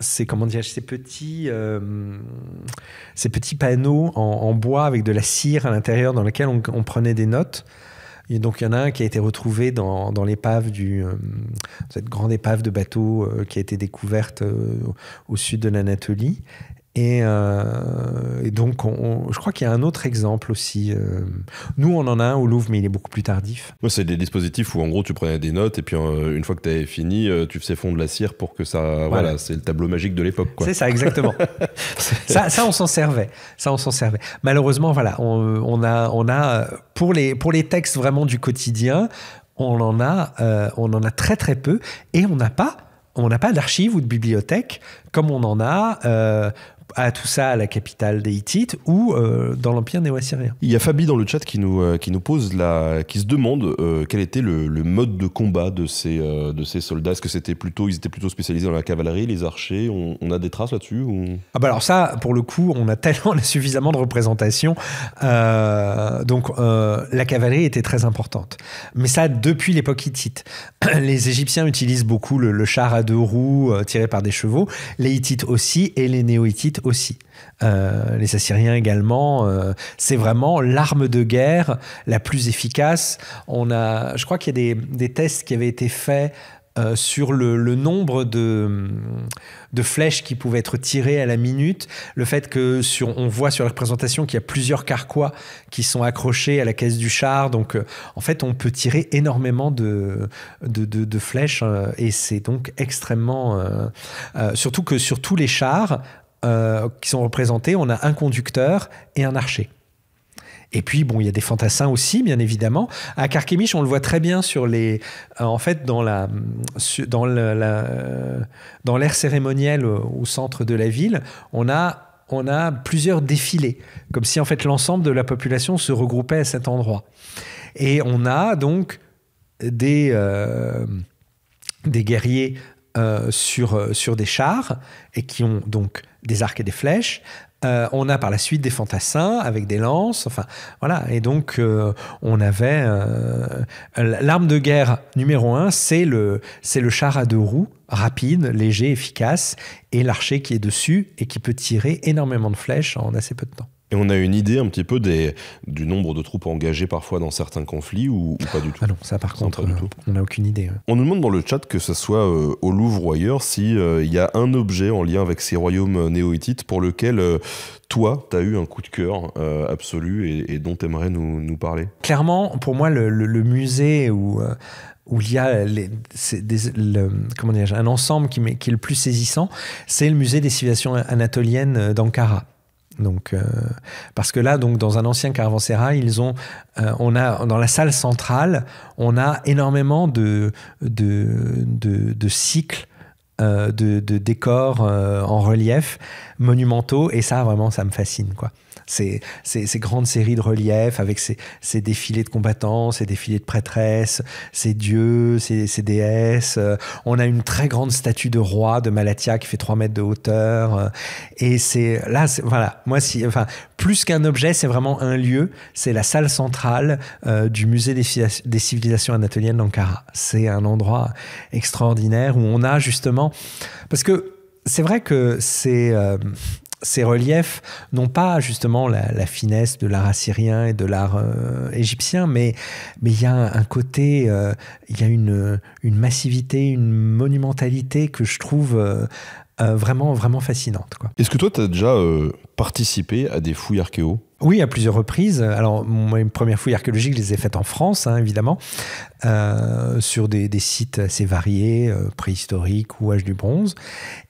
ces comment dire, ces petits euh, ces petits panneaux en, bois avec de la cire à l'intérieur dans lesquels on, prenait des notes. Et donc il y en a un qui a été retrouvé dans, l'épave du euh, cette grande épave de bateau euh, qui a été découverte au sud de l'Anatolie euh, et, donc, je crois qu'il y a un autre exemple aussi. Euh, nous, on en a un au Louvre, mais il est beaucoup plus tardif. Moi, c'est des dispositifs où, en gros, tu prenais des notes et puis, euh, une fois que tu avais fini, tu faisais fondre la cire pour que ça. Voilà, c'est le tableau magique de l'époque. C'est ça, exactement. ça, on s'en servait. Ça, on s'en servait. Malheureusement, voilà, on, a, on a pour les, pour les textes vraiment du quotidien, on en a, on en a très très peu et on n'a pas on n'a pas d'archives ou de bibliothèques comme on en a à tout ça à la capitale des Hittites ou euh, dans l'empire néo-assyrien. Il y a Fabi dans le chat qui nous, euh, qui nous pose la, qui se demande euh, quel était le, mode de combat de ces, de ces soldats. Est-ce que c'était plutôt, ils étaient plutôt spécialisés dans la cavalerie, les archers On, a des traces là-dessus Ah bah alors ça, pour le coup, on a tellement, on a suffisamment de représentations. donc la cavalerie était très importante, mais ça depuis l'époque hittite. Les Égyptiens utilisent beaucoup le, le char à deux roues tiré par des chevaux, les Hittites aussi et les néo-Hittites aussi. Euh, les Assyriens également. Euh, c'est vraiment l'arme de guerre la plus efficace. On a, je crois qu'il y a des, des, tests qui avaient été faits euh, sur le, nombre de, de flèches qui pouvaient être tirées à la minute, le fait que sur, on voit sur la représentation qu'il y a plusieurs carquois qui sont accrochés à la caisse du char, donc en fait on peut tirer énormément de, de, de, flèches et c'est donc extrêmement... surtout que sur tous les chars, euh, qui sont représentés, on a un conducteur et un archer. Et puis, bon, il y a des fantassins aussi, bien évidemment. À Carchemish, on le voit très bien sur les. Euh, en fait, dans la, dans la, euh, dans l'aire cérémonielle au centre de la ville, on a on a plusieurs défilés, comme si en fait l'ensemble de la population se regroupait à cet endroit. Et on a donc des, des guerriers euh, sur, euh, sur des chars et qui ont donc des arcs et des flèches. Euh, on a par la suite des fantassins avec des lances, enfin voilà. Et donc on avait l'arme de guerre numéro un, c'est le c'est le char à deux roues, rapide, léger, efficace, et l'archer qui est dessus et qui peut tirer énormément de flèches en assez peu de temps on a une idée un petit peu du nombre de troupes engagées parfois dans certains conflits ou, pas du tout Ah non, ça par contre, euh, on n'a aucune idée. On nous demande dans le chat que ce soit euh, au Louvre ou ailleurs s'il euh, y a un objet en lien avec ces royaumes néo-hittites pour lequel toi, tu as eu un coup de cœur absolu et, dont tu aimerais nous, nous, parler Clairement, pour moi, le, musée où où il y a des, comment un ensemble qui, qui, est le plus saisissant, c'est le musée des civilisations anatoliennes d'Ankara. Donc, euh, parce que là, dans un ancien caravansérail, ils ont, euh, on a, dans la salle centrale, on a énormément de, cycles, euh, de, de, décors en relief, monumentaux. Et ça, vraiment, ça me fascine. Quoi. Ces, grandes séries de reliefs avec ces, défilés de combattants, ces défilés de prêtresses, ces dieux, ces, déesses. Euh, on a une très grande statue de roi de Malatia qui fait 3 mètres de hauteur. Euh, et c'est là, voilà, moi, si, enfin, plus qu'un objet, c'est vraiment un lieu. C'est la salle centrale euh, du musée des, des civilisations anatoliennes d'Ankara. C'est un endroit extraordinaire où on a justement. Parce que c'est vrai que euh, ces reliefs n'ont pas justement la, finesse de l'art assyrien et de l'art euh, égyptien, mais il y a un, côté, euh, il y a une, massivité, une monumentalité que je trouve vraiment vraiment fascinante. Est-ce que toi, tu as déjà participé à des fouilles archéo oui, à plusieurs reprises. Alors, mes premières fouilles archéologiques, je les ai faites en France, hein, évidemment, euh, sur des, sites assez variés, euh, préhistoriques ou âge du bronze.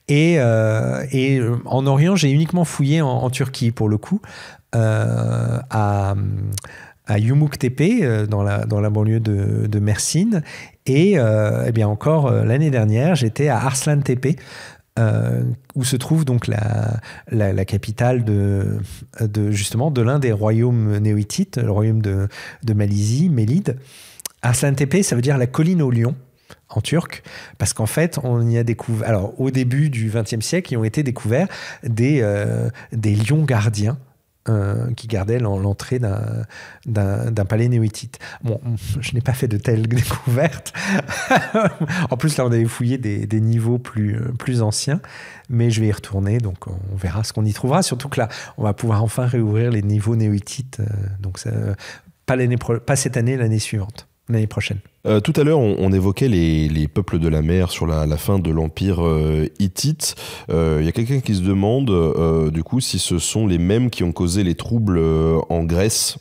Et, euh, en Orient, j'ai uniquement fouillé en, Turquie, pour le coup, à à Yumuktepe, dans la, banlieue de, Mersin. Et eh bien encore l'année dernière, j'étais à Arslan Tepe, euh, où se trouve donc la, capitale de, justement de l'un des royaumes néo le royaume de, de Malaisie, Mélide. Aslan Tepe, ça veut dire la colline aux lion en turc, parce qu'en fait, on y a découvert, alors au début du XXe siècle, ils ont été découverts des euh, lions gardiens euh, qui gardait l'entrée d'un palais néoïtite. Bon, je n'ai pas fait de telles découvertes. en plus, là, on avait fouillé des, des, niveaux plus, euh, plus anciens, mais je vais y retourner, donc on verra ce qu'on y trouvera. Surtout que là, on va pouvoir enfin réouvrir les niveaux néoïtites. Euh, donc ça, pas cette année, l'année suivante, l'année prochaine. Euh, tout à l'heure, on, évoquait les, peuples de la mer sur la, fin de l'empire euh, hittite. Il euh, y a quelqu'un qui se demande, du coup, si ce sont les mêmes qui ont causé les troubles en Grèce,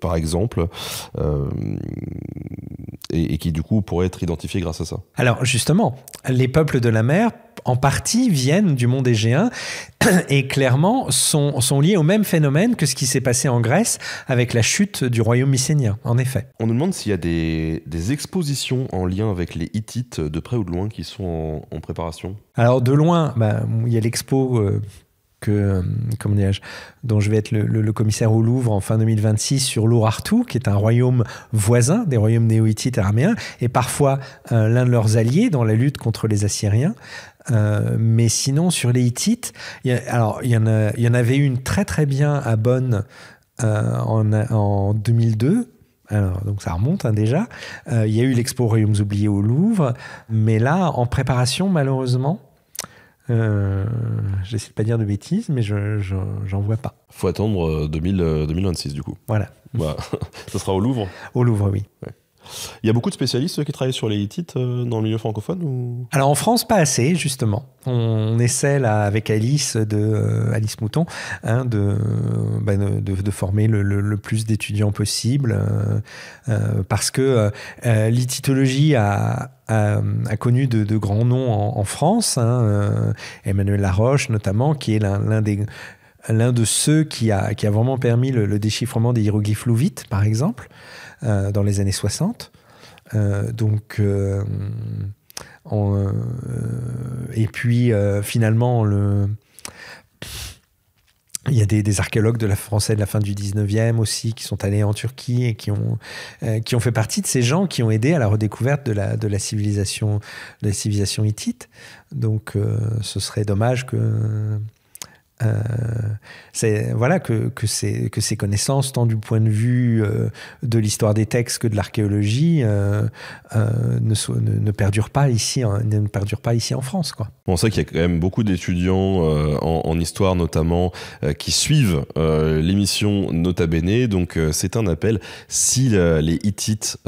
par exemple, et, qui, du coup, pourraient être identifiés grâce à ça. Alors, justement, les peuples de la mer, en partie, viennent du monde égéen et clairement sont, sont liés au même phénomène que ce qui s'est passé en Grèce avec la chute du royaume mycénien, en effet. On nous demande s'il y a des des, expositions en lien avec les Hittites, de près ou de loin, qui sont en, préparation Alors, de loin, bah, il y a l'expo. Euh, euh, dont je vais être le, commissaire au Louvre en fin 2026 sur l'Ourartu, qui est un royaume voisin des royaumes néo-hittites araméens, et parfois euh, l'un de leurs alliés dans la lutte contre les Assyriens. mais sinon, sur les Hittites, alors il y, en y en avait une très très bien à Bonn en, en, 2002 alors, donc ça remonte hein, déjà. Euh, il y a eu l'expo Royaumes oubliés au Louvre, mais là, en préparation, malheureusement, euh, j'essaie de pas dire de bêtises, mais je j'en vois pas. Faut attendre 2026 euh, du coup. Voilà. Bah, ça sera au Louvre. Au Louvre, oui. Il y a beaucoup de spécialistes qui travaillent sur les Hittites euh, dans le milieu francophone ou... Alors en France, pas assez, justement. On essaie là, avec Alice, de, euh, Alice Mouton, hein, bah, de, de, former le, plus d'étudiants possible euh, parce que l'hittitologie a, a, connu de, grands noms en, France, hein, Emmanuel Laroche notamment, qui est l'un des l'un de ceux qui a, qui a vraiment permis le, le déchiffrement des hiéroglyphes louvites, par exemple. Euh, dans les années 60. Euh, donc, euh, et puis finalement, le, il y a des, archéologues de la français de la fin du 19e aussi qui sont allés en Turquie et qui ont, qui ont fait partie de ces gens qui ont aidé à la redécouverte de la, de la, civilisation, la civilisation hittite. Donc ce serait dommage que euh, c'est voilà que, que, ces, que ces connaissances, tant du point de vue euh, de l'histoire des textes que de l'archéologie, euh, ne, ne, perdurent pas ici, ne pas ici en France. Quoi. On sait qu'il y a quand même beaucoup d'étudiants en, histoire notamment qui suivent l'émission Nota Bene. Donc c'est un appel. Si les Hittites,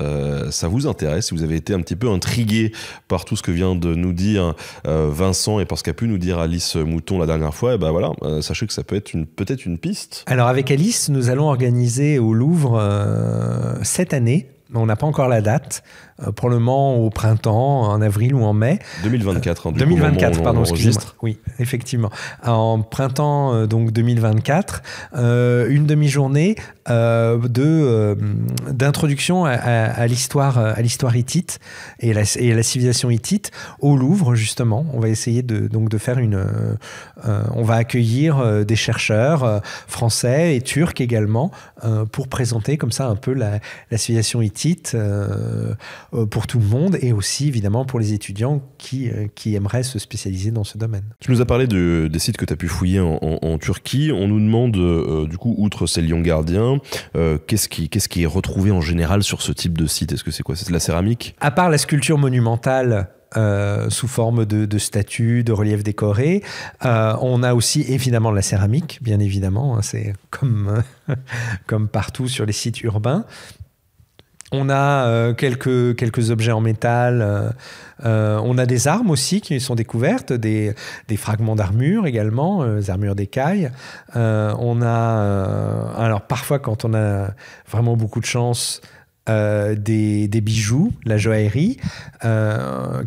ça vous intéresse, si vous avez été un petit peu intrigué par tout ce que vient de nous dire Vincent et par ce qu'a pu nous dire Alice Mouton la dernière fois, et eh ben voilà euh, sachez que ça peut être une, peut-être une piste. Alors avec Alice, nous allons organiser au Louvre euh, cette année, on n'a pas encore la date, euh, probablement au printemps, en avril ou en mai. 2024, en hein, du 2024, pardon, excusez-moi. Oui, effectivement. En printemps euh, donc 2024, euh, une demi-journée de d'introduction à, l'histoire à l'histoire hittite et la, et la civilisation hittite au Louvre justement. On va essayer de donc de faire une. on va accueillir des chercheurs français et turcs également pour présenter comme ça un peu la, la civilisation hittite euh, pour tout le monde et aussi évidemment pour les étudiants qui, euh, qui aimeraient se spécialiser dans ce domaine. Tu nous as parlé de, des sites que tu as pu fouiller en, Turquie. On nous demande euh, du coup, outre ces lions gardiens, qu'est-ce qui, qu'est-ce qui, est retrouvé en général sur ce type de site Est-ce que c'est quoi C'est de la céramique À part la sculpture monumentale sous forme de, de, statues, de reliefs décorés. on a aussi évidemment de la céramique, bien évidemment, hein, c'est comme, comme partout sur les sites urbains. On a euh, quelques, objets en métal. Euh, euh, on a des armes aussi qui sont découvertes, des, fragments d'armure également, des armures d'écailles. on a, alors parfois quand on a vraiment beaucoup de chance, des, des, bijoux, la joaillerie,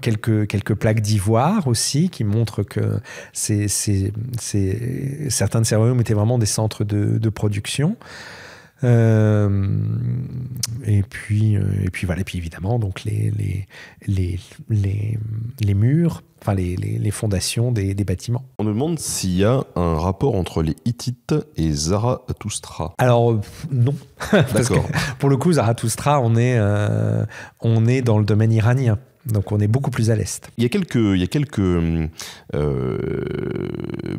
quelques, plaques d'ivoire aussi qui montrent que certains de ces royaumes étaient vraiment des centres de production. Euh, et puis, euh, et puis voilà. puis évidemment, donc les les les, les, les murs, enfin les, les fondations des, des, bâtiments. On demande s'il y a un rapport entre les Hittites et Zarathustra. Alors euh, non, parce que pour le coup, Zarathustra, on est on est dans le domaine iranien. Donc on est beaucoup plus à l'est. Il y a quelques, il y quelques euh,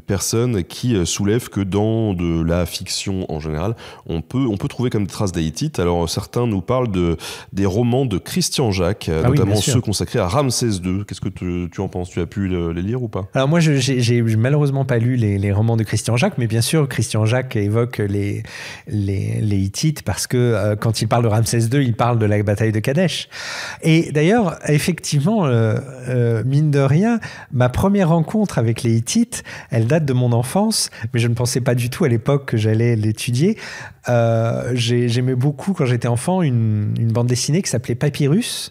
personnes qui euh, soulèvent que dans de la fiction en général, on peut, on peut trouver comme des traces d'haïtites, Alors certains nous parlent de, des romans de Christian Jacques, ah notamment ceux consacrés à Ramsès II. Qu'est-ce que tu, en penses Tu as pu les lire ou pas Alors moi, je j'ai malheureusement pas lu les, romans de Christian Jacques, mais bien sûr, Christian Jacques évoque les, les, Hittites parce que euh, quand il parle de Ramsès II, il parle de la bataille de Kadesh. Et d'ailleurs, effectivement, effectivement, euh, euh, mine de rien, ma première rencontre avec les Hittites, elle date de mon enfance, mais je ne pensais pas du tout à l'époque que j'allais l'étudier. Euh, j'aimais beaucoup, quand j'étais enfant, une, bande dessinée qui s'appelait Papyrus,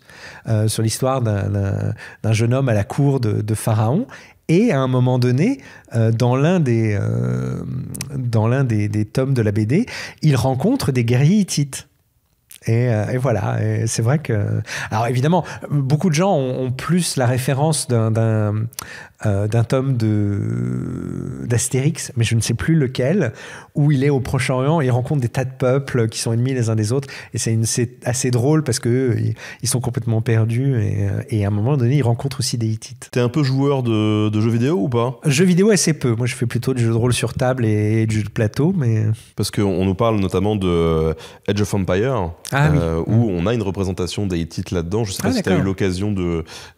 sur l'histoire d'un jeune homme à la cour de, Pharaon. Et à un moment donné, dans l'un des, des, des, tomes de la BD, il rencontre des guerriers hittites. Euh, et, voilà, c'est vrai que. Alors évidemment, beaucoup de gens ont, plus la référence d'un, euh, d'un, tome de, d'Astérix, mais je ne sais plus lequel, où il est au Proche-Orient, il rencontre des tas de peuples qui sont ennemis les uns des autres. Et c'est, une, c'est assez drôle parce que ils, sont complètement perdus. Euh, et, à un moment donné, ils rencontrent aussi des Hittites. T'es un peu joueur de, jeux vidéo ou pas Jeux vidéo, assez peu. Moi, je fais plutôt du jeu de rôle sur table et, du de plateau. mais Parce qu'on nous parle notamment de Edge of Empire. Ah euh, où on a une représentation des là-dedans. Je sais ah, pas si tu as eu l'occasion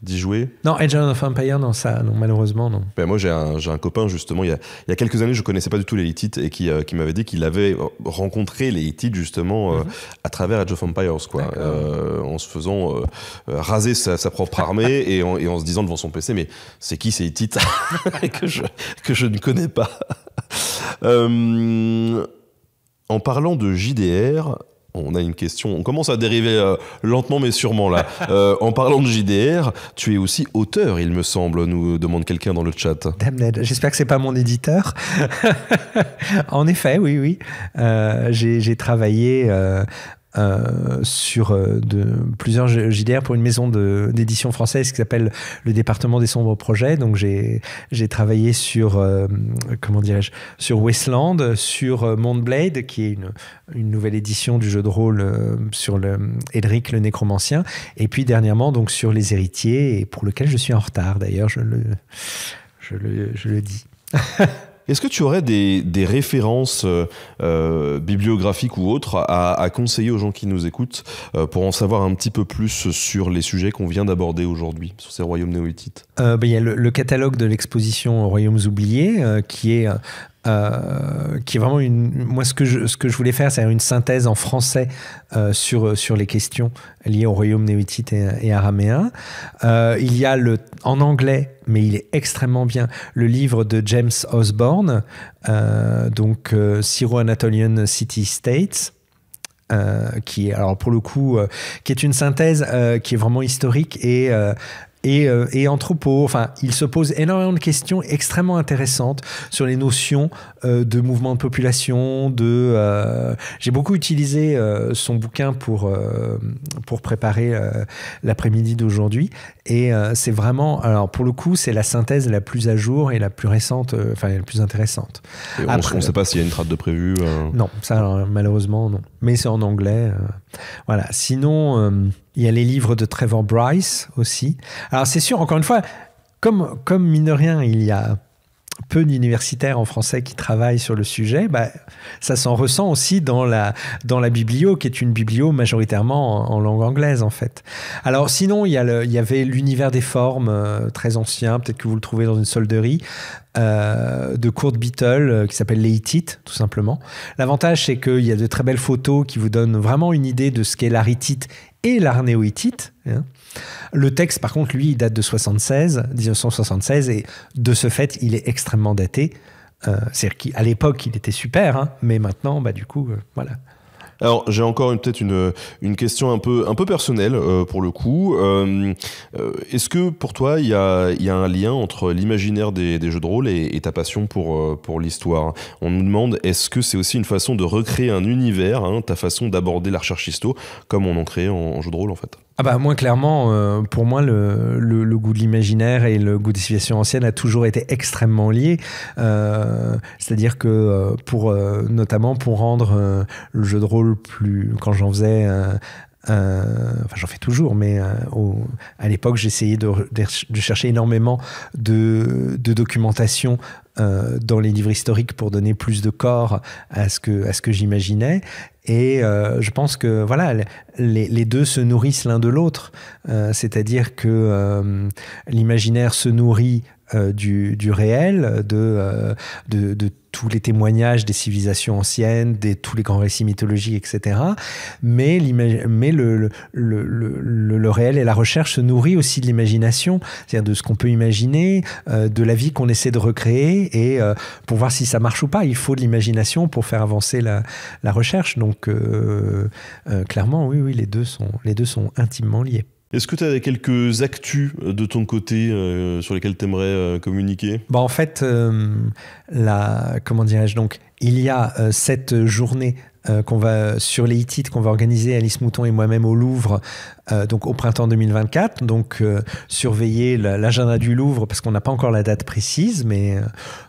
d'y jouer. Non, Age of Empires, non, ça, non, malheureusement, non. Ben, moi, j'ai un, copain, justement, il y, a, quelques années, je connaissais pas du tout les Hittites et qui, euh, qui m'avait dit qu'il avait rencontré les Hittites, justement, euh, mhm. à travers Age of Empires, quoi. en se faisant raser sa, propre armée et, en, se disant devant son PC, mais c'est qui ces Hittites que, je, que je ne connais pas en parlant de JDR, on a une question. On commence à dériver euh, lentement mais sûrement là. Euh, en parlant de JDR, tu es aussi auteur, il me semble, nous demande quelqu'un dans le chat. Damned, j'espère que c'est pas mon éditeur. en effet, oui, oui. Euh, j'ai travaillé euh, sur euh, de, plusieurs JDR pour une maison d'édition française qui s'appelle le département des sombres projets. Donc j'ai travaillé sur euh, comment dirais-je sur Westland, sur Montblade qui est une, une, nouvelle édition du jeu de rôle sur le Edric le nécromancien et puis dernièrement donc sur les héritiers et pour lequel je suis en retard d'ailleurs je le, je le je le dis. Est-ce que tu aurais des, références euh, euh, bibliographiques ou autres à, conseiller aux gens qui nous écoutent euh, pour en savoir un petit peu plus sur les sujets qu'on vient d'aborder aujourd'hui, sur ces royaumes néolithiques ben, Il y a le, le catalogue de l'exposition Royaumes oubliés, qui est euh, qui est vraiment une. Moi, ce que je, ce que je voulais faire, c'est une synthèse en français euh, sur, euh, sur les questions liées au royaume néoïtite et, et araméen. il y a le, en anglais, mais il est extrêmement bien, le livre de James Osborne, donc Syro-Anatolian City States. qui est alors pour le coup qui est une synthèse qui est vraiment historique et et, euh, et Enfin, il se pose énormément de questions extrêmement intéressantes sur les notions euh, de mouvement de population. De, euh, j'ai beaucoup utilisé euh, son bouquin pour, pour préparer l'après-midi d'aujourd'hui. Et c'est vraiment, alors pour le coup, c'est la synthèse la plus à jour et la plus récente, enfin la plus intéressante. on ne sait pas s'il y a une trappe de prévu. Non, ça malheureusement non. Mais c'est en anglais. voilà. Sinon. Il y a les livres de Trevor Bryce aussi. Alors c'est sûr, encore une fois, comme, mineurien, il y a peu d'universitaires en français qui travaillent sur le sujet, bah, ça s'en ressent aussi dans la, dans la biblio, qui est une biblio majoritairement en, langue anglaise, en fait. Alors, sinon, il y, il y avait l'univers des formes, euh, très ancien, peut-être que vous le trouvez dans une solderie, euh, de Kurt Beetle, euh, qui s'appelle Les tout simplement. L'avantage, c'est qu'il y a de très belles photos qui vous donnent vraiment une idée de ce qu'est l'Aritite et l'arnéoïtite. Hein. Le texte, par contre, lui, il date de 76, 1976, et de ce fait, il est extrêmement daté. Euh, c'est-à-dire qu'à l'époque, il était super, hein, mais maintenant, bah, du coup, euh, voilà. Alors j'ai encore peut-être une, une question un peu, un peu personnelle euh, pour le coup. Euh, euh, est-ce que pour toi il y a, y a, un lien entre l'imaginaire des, jeux de rôle et, ta passion pour, pour l'histoire On nous demande est-ce que c'est aussi une façon de recréer un univers, hein, ta façon d'aborder la recherche histo, comme on en crée en, en jeu de rôle en fait ah bah moi clairement, euh, pour moi le, goût de l'imaginaire et le goût des situations anciennes a toujours été extrêmement lié. Euh, c'est-à-dire que euh, pour notamment pour rendre le jeu de rôle plus, quand j'en faisais euh, enfin j'en fais toujours, mais euh, à l'époque j'essayais de, chercher énormément de, documentation euh, dans les livres historiques pour donner plus de corps à ce que, j'imaginais. Et je pense que voilà, les, deux se nourrissent l'un de l'autre. C'est-à-dire que l'imaginaire se nourrit euh, du, réel, euh, de, de, tous les témoignages des civilisations anciennes, de tous les grands récits mythologiques, etc. Mais, mais le, le, réel et la recherche se nourrit aussi de l'imagination, c'est-à-dire de ce qu'on peut imaginer, euh, de la vie qu'on essaie de recréer, et pour voir si ça marche ou pas, il faut de l'imagination pour faire avancer la, la recherche. Donc, clairement, oui, oui, les deux sont, les deux sont intimement liés. Est-ce que tu as quelques actus euh, de ton côté euh, sur lesquels tu aimerais euh, communiquer bah En fait, la, comment dirais-je donc il y a cette journée euh, qu'on va sur les e-titres qu'on va organiser Alice Mouton et moi-même au Louvre euh, donc au printemps 2024 donc euh, surveiller l'agenda du Louvre parce qu'on n'a pas encore la date précise mais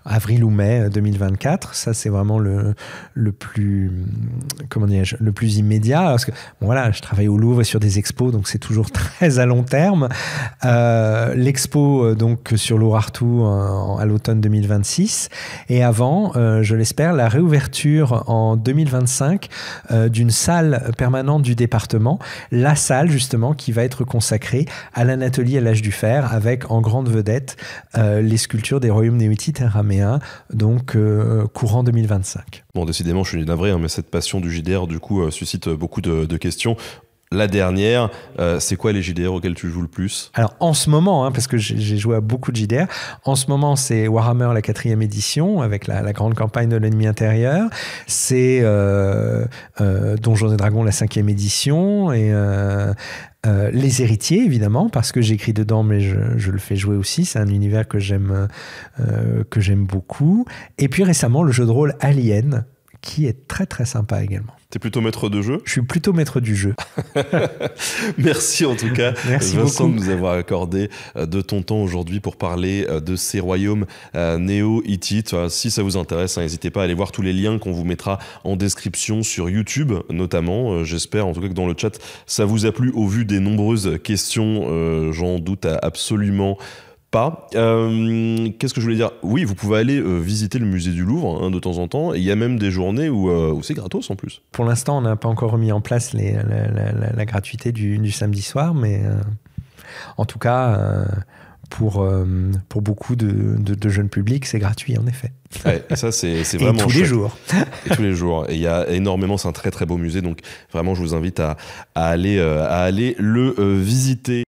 avril ou mai 2024 ça c'est vraiment le plus comment dirais-je le plus immédiat parce que voilà je travaille au Louvre sur des expos donc c'est toujours très à long terme l'expo donc sur l'Orartou à l'automne 2026 et avant je l'espère la réouverture en 2025 euh, d'une salle permanente du département, la salle justement qui va être consacrée à l'Anatolie à l'âge du fer avec en grande vedette euh, les sculptures des royaumes et araméens, donc euh, courant 2025. Bon, décidément, je suis navré, hein, mais cette passion du JDR, du coup, suscite beaucoup de questions. La dernière, euh, c'est quoi les JDR auxquels tu joues le plus Alors en ce moment, hein, parce que j'ai joué à beaucoup de JDR, en ce moment c'est Warhammer la quatrième édition avec la, grande campagne de l'ennemi intérieur, c'est euh, euh, Donjons et Dragons la cinquième édition et euh, les héritiers évidemment parce que j'écris dedans mais je, je, le fais jouer aussi c'est un univers que j'aime que j'aime beaucoup et puis récemment le jeu de rôle Alien qui est très très sympa également. T'es plutôt maître de jeu Je suis plutôt maître du jeu. Merci en tout cas, Merci Vincent, de nous avoir accordé euh, de ton temps aujourd'hui pour parler euh, de ces royaumes euh, néo-hittites. Si ça vous intéresse, hein, n'hésitez pas à aller voir tous les liens qu'on vous mettra en description sur YouTube, notamment. J'espère en tout cas que dans le chat, ça vous a plu au vu des nombreuses questions. J'en doute absolument euh, qu'est-ce que je voulais dire Oui, vous pouvez aller euh, visiter le musée du Louvre hein, de temps en temps. Il y a même des journées euh, où, c'est gratos en plus. Pour l'instant, on n'a pas encore remis en place les, la, gratuité du, samedi soir, mais en tout cas, pour, pour beaucoup de, jeunes publics, c'est gratuit en effet. et ça, c'est vraiment. tous les jours. Et tous les jours. Et il y a énormément, c'est un très très beau musée, donc vraiment, je vous invite à, aller, à aller le visiter.